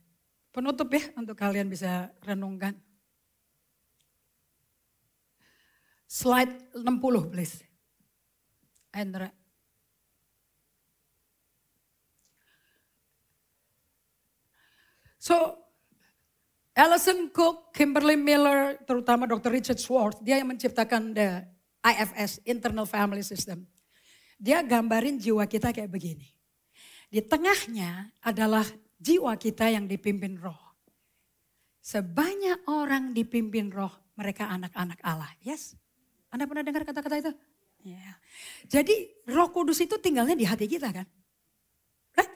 penutup ya untuk kalian bisa renungkan. Slide 60 please. Andra. So Alison Cook, Kimberly Miller, terutama Dr. Richard Schwartz, dia yang menciptakan the IFS, Internal Family System. Dia gambarin jiwa kita kayak begini. Di tengahnya adalah jiwa kita yang dipimpin roh. Sebanyak orang dipimpin roh, mereka anak-anak Allah. Yes? Anda pernah dengar kata-kata itu? Yeah. Jadi roh kudus itu tinggalnya di hati kita kan? Right?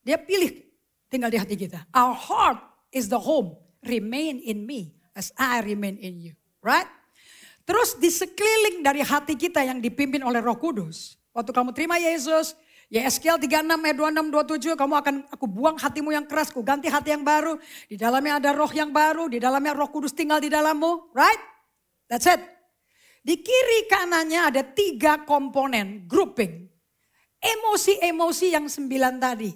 Dia pilih tinggal di hati kita. Our heart is the home remain in me as I remain in you. Right? Terus di sekeliling dari hati kita yang dipimpin oleh Roh Kudus. Waktu kamu terima Yesus, ya Eskiel 36 ayat 26 27 kamu akan aku buang hatimu yang keras, ku ganti hati yang baru. Di dalamnya ada roh yang baru, di dalamnya Roh Kudus tinggal di dalammu, right? That's it. Di kiri kanannya ada tiga komponen grouping. Emosi-emosi yang sembilan tadi.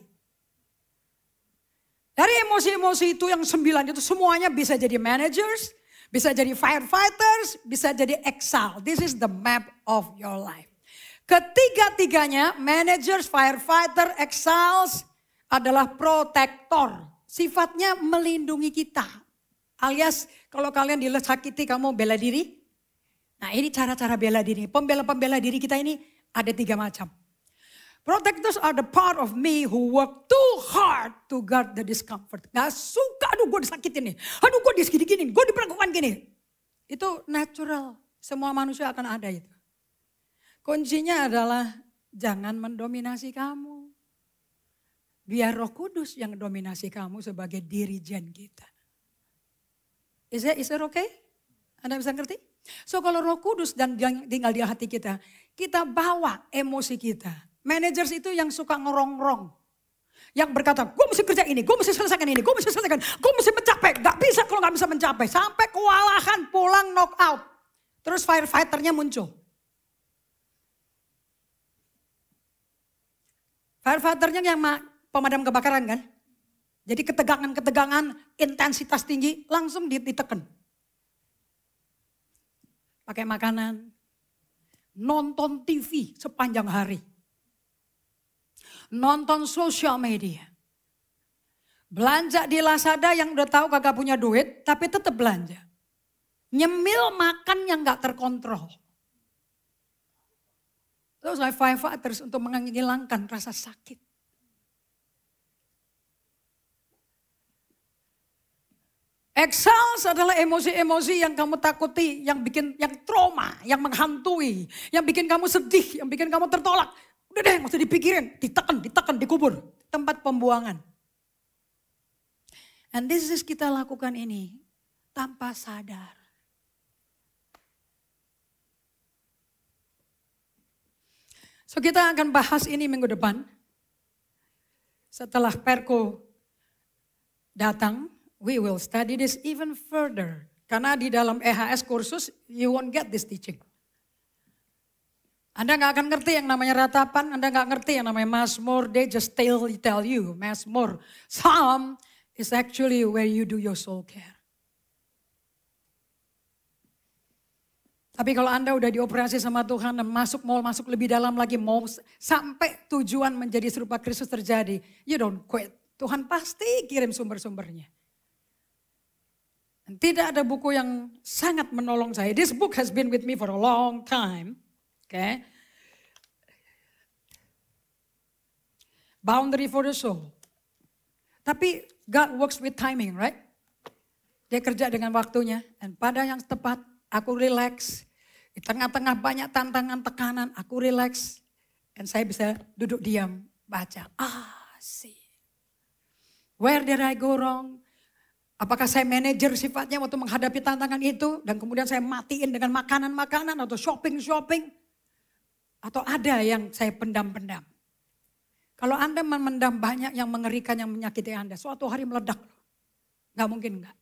Dari emosi-emosi itu yang sembilan itu semuanya bisa jadi managers, bisa jadi firefighters, bisa jadi exile. This is the map of your life. Ketiga-tiganya, managers, firefighter, exiles adalah protektor. Sifatnya melindungi kita. Alias kalau kalian dilesakiti kamu bela diri. Nah ini cara-cara bela diri. Pembela-pembela diri kita ini ada tiga macam. Protectors are the part of me who work too hard to guard the discomfort. Gak suka, aduh gue disakitin nih. Aduh gue disegini-gini, gue diperlakukan gini. Itu natural, semua manusia akan ada itu. Kuncinya adalah jangan mendominasi kamu. Biar roh kudus yang dominasi kamu sebagai dirijen kita. Is it, is that okay? Anda bisa ngerti? So kalau roh kudus dan tinggal di hati kita, kita bawa emosi kita Managers itu yang suka ngerong-rong. Yang berkata, gue mesti kerja ini, gue mesti selesaikan ini, gue mesti selesaikan, gue mesti mencapai. Gak bisa kalau gak bisa mencapai. Sampai kewalahan pulang knock out. Terus firefighternya muncul. Firefighternya yang pemadam kebakaran kan. Jadi ketegangan-ketegangan, intensitas tinggi langsung diteken. Pakai makanan, nonton TV sepanjang hari nonton sosial media. Belanja di Lazada yang udah tahu kagak punya duit, tapi tetap belanja. Nyemil makan yang gak terkontrol. terus saya five fathers untuk menghilangkan rasa sakit. Excel adalah emosi-emosi yang kamu takuti, yang bikin yang trauma, yang menghantui, yang bikin kamu sedih, yang bikin kamu tertolak. Udah deh, nggak usah dipikirin. Ditekan, ditekan, dikubur. Tempat pembuangan. And this is kita lakukan ini tanpa sadar. So kita akan bahas ini minggu depan. Setelah Perko datang, we will study this even further. Karena di dalam EHS kursus, you won't get this teaching. Anda nggak akan ngerti yang namanya ratapan, Anda nggak ngerti yang namanya masmur, They just tell, tell you, masmur. Psalm is actually where you do your soul care. Tapi kalau Anda udah dioperasi sama Tuhan dan masuk mau masuk lebih dalam lagi mau sampai tujuan menjadi serupa Kristus terjadi, you don't quit. Tuhan pasti kirim sumber-sumbernya. Tidak ada buku yang sangat menolong saya. This book has been with me for a long time. Okay? Boundary for the soul. Tapi God works with timing, right? Dia kerja dengan waktunya. Dan pada yang tepat, aku relax. Di tengah-tengah banyak tantangan, tekanan, aku relax. Dan saya bisa duduk diam, baca. Ah, see. Where did I go wrong? Apakah saya manajer sifatnya waktu menghadapi tantangan itu dan kemudian saya matiin dengan makanan-makanan atau shopping-shopping? Atau ada yang saya pendam-pendam. Kalau Anda memendam banyak yang mengerikan, yang menyakiti Anda, suatu hari meledak. Gak mungkin gak.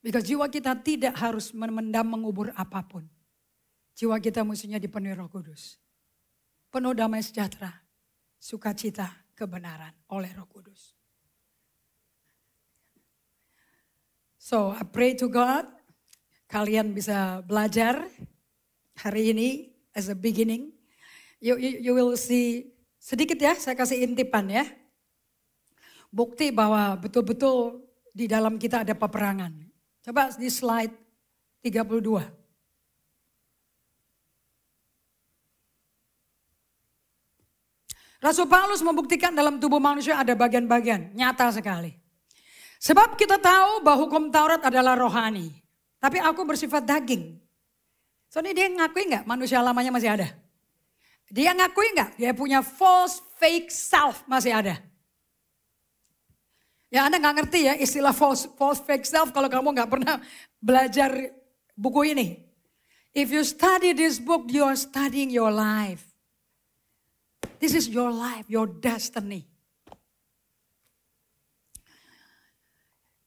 Because jiwa kita tidak harus memendam mengubur apapun. Jiwa kita mestinya dipenuhi roh kudus. Penuh damai sejahtera, sukacita, kebenaran oleh roh kudus. So I pray to God, kalian bisa belajar hari ini as a beginning. You, you, you will see sedikit ya, saya kasih intipan ya. Bukti bahwa betul-betul di dalam kita ada peperangan. Coba di slide 32. Rasul Paulus membuktikan dalam tubuh manusia ada bagian-bagian, nyata sekali. Sebab kita tahu bahwa hukum Taurat adalah rohani. Tapi aku bersifat daging. So Soalnya dia ngakui nggak manusia lamanya masih ada? Dia ngakui nggak dia punya false fake self masih ada? Ya Anda nggak ngerti ya istilah false, false fake self kalau kamu nggak pernah belajar buku ini. If you study this book, you are studying your life. This is your life, your destiny.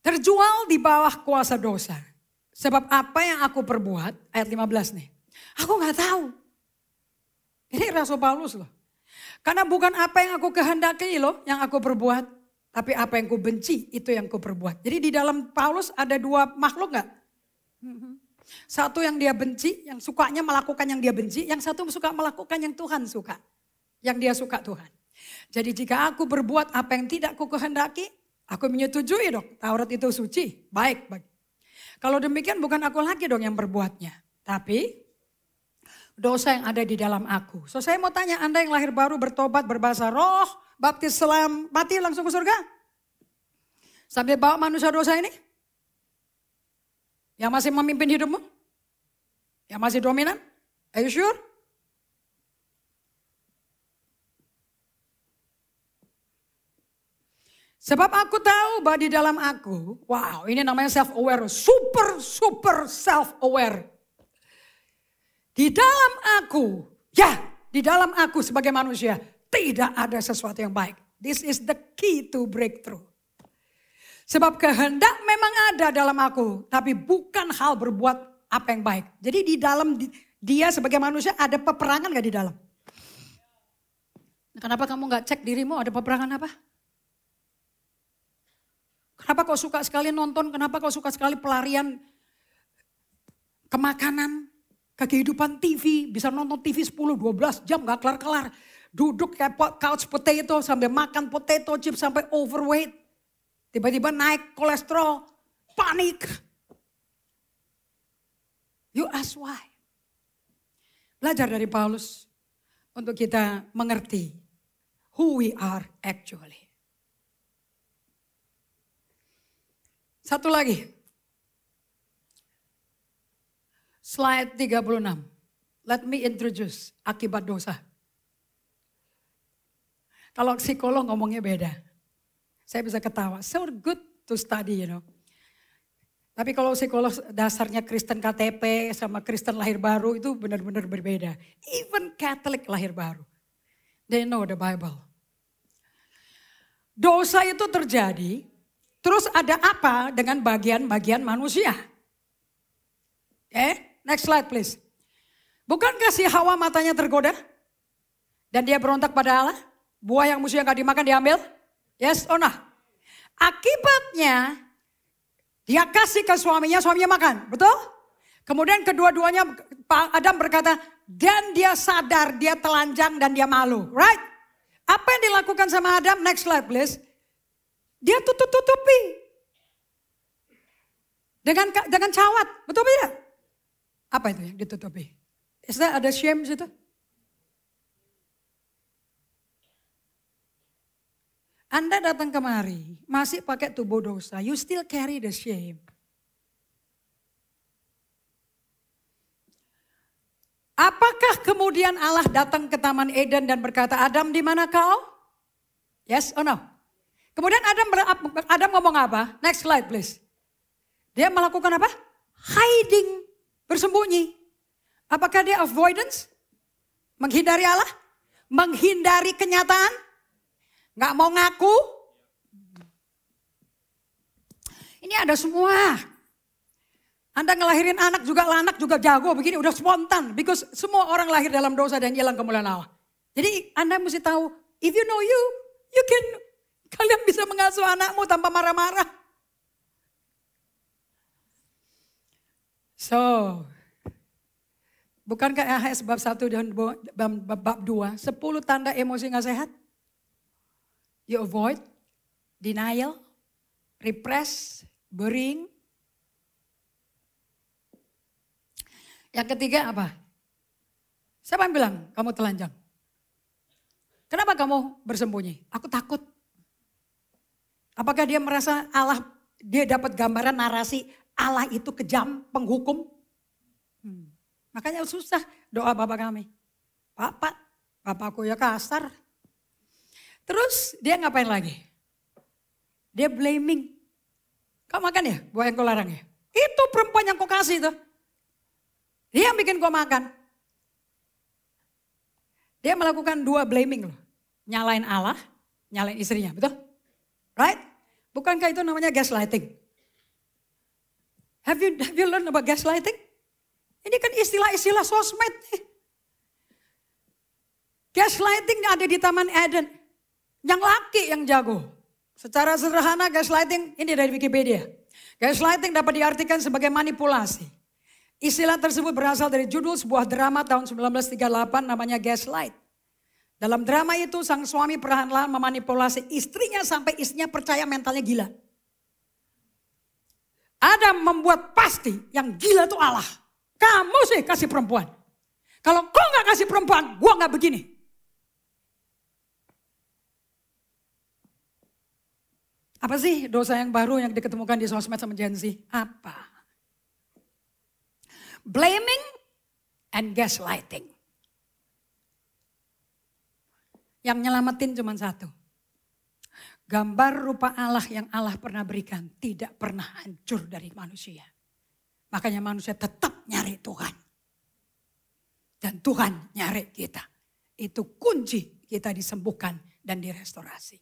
Terjual di bawah kuasa dosa. Sebab apa yang aku perbuat, ayat 15 nih, aku gak tahu. Ini Rasul Paulus loh. Karena bukan apa yang aku kehendaki loh yang aku perbuat. Tapi apa yang ku benci itu yang ku perbuat. Jadi di dalam Paulus ada dua makhluk gak? Satu yang dia benci, yang sukanya melakukan yang dia benci. Yang satu suka melakukan yang Tuhan suka. Yang dia suka Tuhan. Jadi jika aku berbuat apa yang tidak ku kehendaki, aku menyetujui dong. Taurat itu suci, baik. baik. Kalau demikian bukan aku lagi dong yang berbuatnya. Tapi dosa yang ada di dalam aku. So saya mau tanya Anda yang lahir baru bertobat berbahasa roh, baptis selam, mati langsung ke surga? sambil bawa manusia dosa ini? Yang masih memimpin hidupmu? Yang masih dominan? Are you sure? Sebab aku tahu bahwa di dalam aku, wow ini namanya self aware, super super self aware. Di dalam aku, ya di dalam aku sebagai manusia tidak ada sesuatu yang baik. This is the key to breakthrough. Sebab kehendak memang ada dalam aku, tapi bukan hal berbuat apa yang baik. Jadi di dalam dia sebagai manusia ada peperangan gak di dalam? Kenapa kamu gak cek dirimu ada peperangan apa? Kenapa kau suka sekali nonton? Kenapa kau suka sekali pelarian ke makanan? Ke kehidupan TV, bisa nonton TV 10-12 jam gak kelar-kelar. Duduk kayak couch potato sampai makan potato chip sampai overweight. Tiba-tiba naik kolesterol, panik. You ask why. Belajar dari Paulus untuk kita mengerti who we are actually. Satu lagi. Slide 36. Let me introduce akibat dosa. Kalau psikolog ngomongnya beda. Saya bisa ketawa. So good to study, you know. Tapi kalau psikolog dasarnya Kristen KTP sama Kristen lahir baru itu benar-benar berbeda. Even Catholic lahir baru. They know the Bible. Dosa itu terjadi Terus ada apa dengan bagian-bagian manusia? Oke, eh, okay, next slide please. Bukankah si Hawa matanya tergoda? Dan dia berontak pada Allah? Buah yang musuh yang gak dimakan diambil? Yes or nah? Akibatnya dia kasih ke suaminya, suaminya makan. Betul? Kemudian kedua-duanya Adam berkata, dan dia sadar, dia telanjang dan dia malu. Right? Apa yang dilakukan sama Adam? Next slide please. Dia tutup-tutupi. Dengan dengan cawat, betul tidak? Apa itu yang ditutupi? Is that ada shame situ? Anda datang kemari, masih pakai tubuh dosa, you still carry the shame. Apakah kemudian Allah datang ke Taman Eden dan berkata, Adam di mana kau? Yes or no? Kemudian Adam Adam ngomong apa? Next slide please. Dia melakukan apa? Hiding, bersembunyi. Apakah dia avoidance? Menghindari Allah? Menghindari kenyataan? Gak mau ngaku? Ini ada semua. Anda ngelahirin anak juga anak juga jago begini udah spontan. Because semua orang lahir dalam dosa dan hilang kemuliaan Allah. Jadi Anda mesti tahu, if you know you, you can Kalian bisa mengasuh anakmu tanpa marah-marah. So, bukankah AHS bab 1 dan bab 2, 10 tanda emosi gak sehat? You avoid, denial, repress, bering. Yang ketiga apa? Siapa yang bilang kamu telanjang? Kenapa kamu bersembunyi? Aku takut. Apakah dia merasa Allah, dia dapat gambaran narasi Allah itu kejam, penghukum? Hmm. Makanya susah doa Bapak kami. Bapak, Bapakku ya kasar. Terus dia ngapain lagi? Dia blaming. Kau makan ya buah yang kau larang ya? Itu perempuan yang kau kasih itu. Dia yang bikin kau makan. Dia melakukan dua blaming loh. Nyalain Allah, nyalain istrinya, betul? Right? Bukankah itu namanya gaslighting? Have you, have you learned about gaslighting? Ini kan istilah-istilah sosmed nih. Gaslighting ada di Taman Eden. Yang laki yang jago. Secara sederhana gaslighting ini dari Wikipedia. Gaslighting dapat diartikan sebagai manipulasi. Istilah tersebut berasal dari judul sebuah drama tahun 1938 namanya Gaslight. Dalam drama itu sang suami perlahan-lahan memanipulasi istrinya sampai istrinya percaya mentalnya gila. Adam membuat pasti yang gila itu Allah. Kamu sih kasih perempuan. Kalau kau nggak kasih perempuan, gua nggak begini. Apa sih dosa yang baru yang diketemukan di sosmed sama Gen Z? Apa? Blaming and gaslighting. Yang nyelamatin cuma satu. Gambar rupa Allah yang Allah pernah berikan tidak pernah hancur dari manusia. Makanya manusia tetap nyari Tuhan. Dan Tuhan nyari kita. Itu kunci kita disembuhkan dan direstorasi.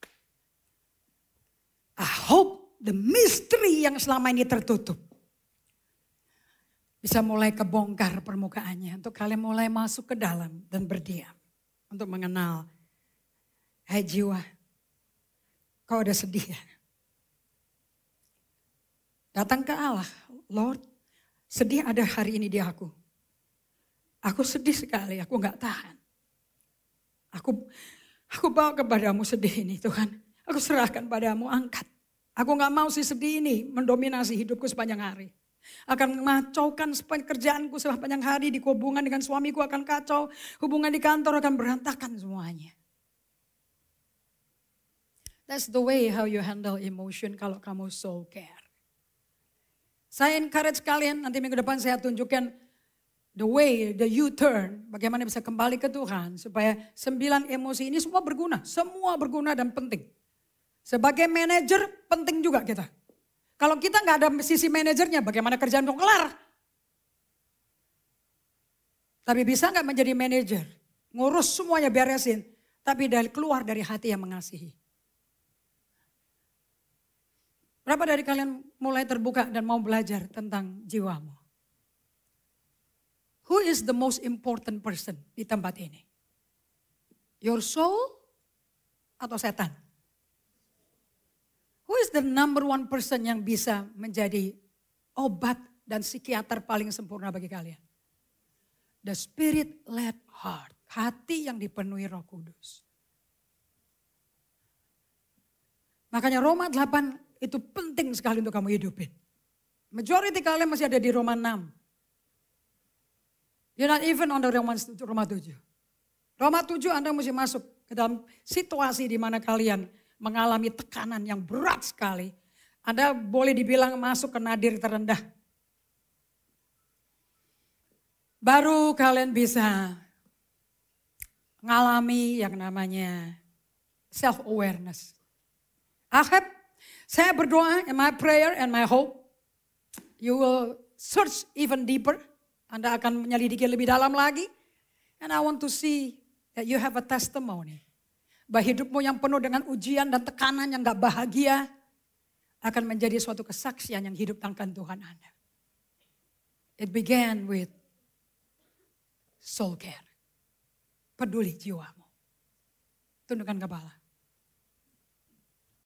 I hope the mystery yang selama ini tertutup bisa mulai kebongkar permukaannya untuk kalian mulai masuk ke dalam dan berdiam untuk mengenal Hai jiwa, kau udah sedih ya? Datang ke Allah, Lord, sedih ada hari ini di aku. Aku sedih sekali, aku gak tahan. Aku aku bawa kepadamu sedih ini Tuhan. Aku serahkan padamu, angkat. Aku gak mau sih sedih ini mendominasi hidupku sepanjang hari akan mengacaukan kerjaanku sepanjang hari di hubungan dengan suamiku akan kacau, hubungan di kantor akan berantakan semuanya. That's the way how you handle emotion kalau kamu so care. Saya encourage kalian, nanti minggu depan saya tunjukkan the way, the U-turn, bagaimana bisa kembali ke Tuhan supaya sembilan emosi ini semua berguna, semua berguna dan penting. Sebagai manajer penting juga kita. Kalau kita nggak ada sisi manajernya, bagaimana kerjaan dong kelar? Tapi bisa nggak menjadi manajer? Ngurus semuanya beresin, tapi dari keluar dari hati yang mengasihi. Berapa dari kalian mulai terbuka dan mau belajar tentang jiwamu? Who is the most important person di tempat ini? Your soul atau setan? Who is the number one person yang bisa menjadi obat dan psikiater paling sempurna bagi kalian? The spirit led heart. Hati yang dipenuhi roh kudus. Makanya Roma 8 itu penting sekali untuk kamu hidupin. Majority kalian masih ada di Roma 6. You're not even on the Roma, Roma 7. Roma 7 Anda mesti masuk ke dalam situasi di mana kalian mengalami tekanan yang berat sekali. Anda boleh dibilang masuk ke nadir terendah. Baru kalian bisa mengalami yang namanya self awareness. Ahab saya berdoa in my prayer and my hope you will search even deeper. Anda akan menyelidiki lebih dalam lagi. And I want to see that you have a testimony. Bahwa hidupmu yang penuh dengan ujian dan tekanan yang gak bahagia akan menjadi suatu kesaksian yang hidup tangkan Tuhan Anda. It began with soul care. Peduli jiwamu. Tundukkan kepala.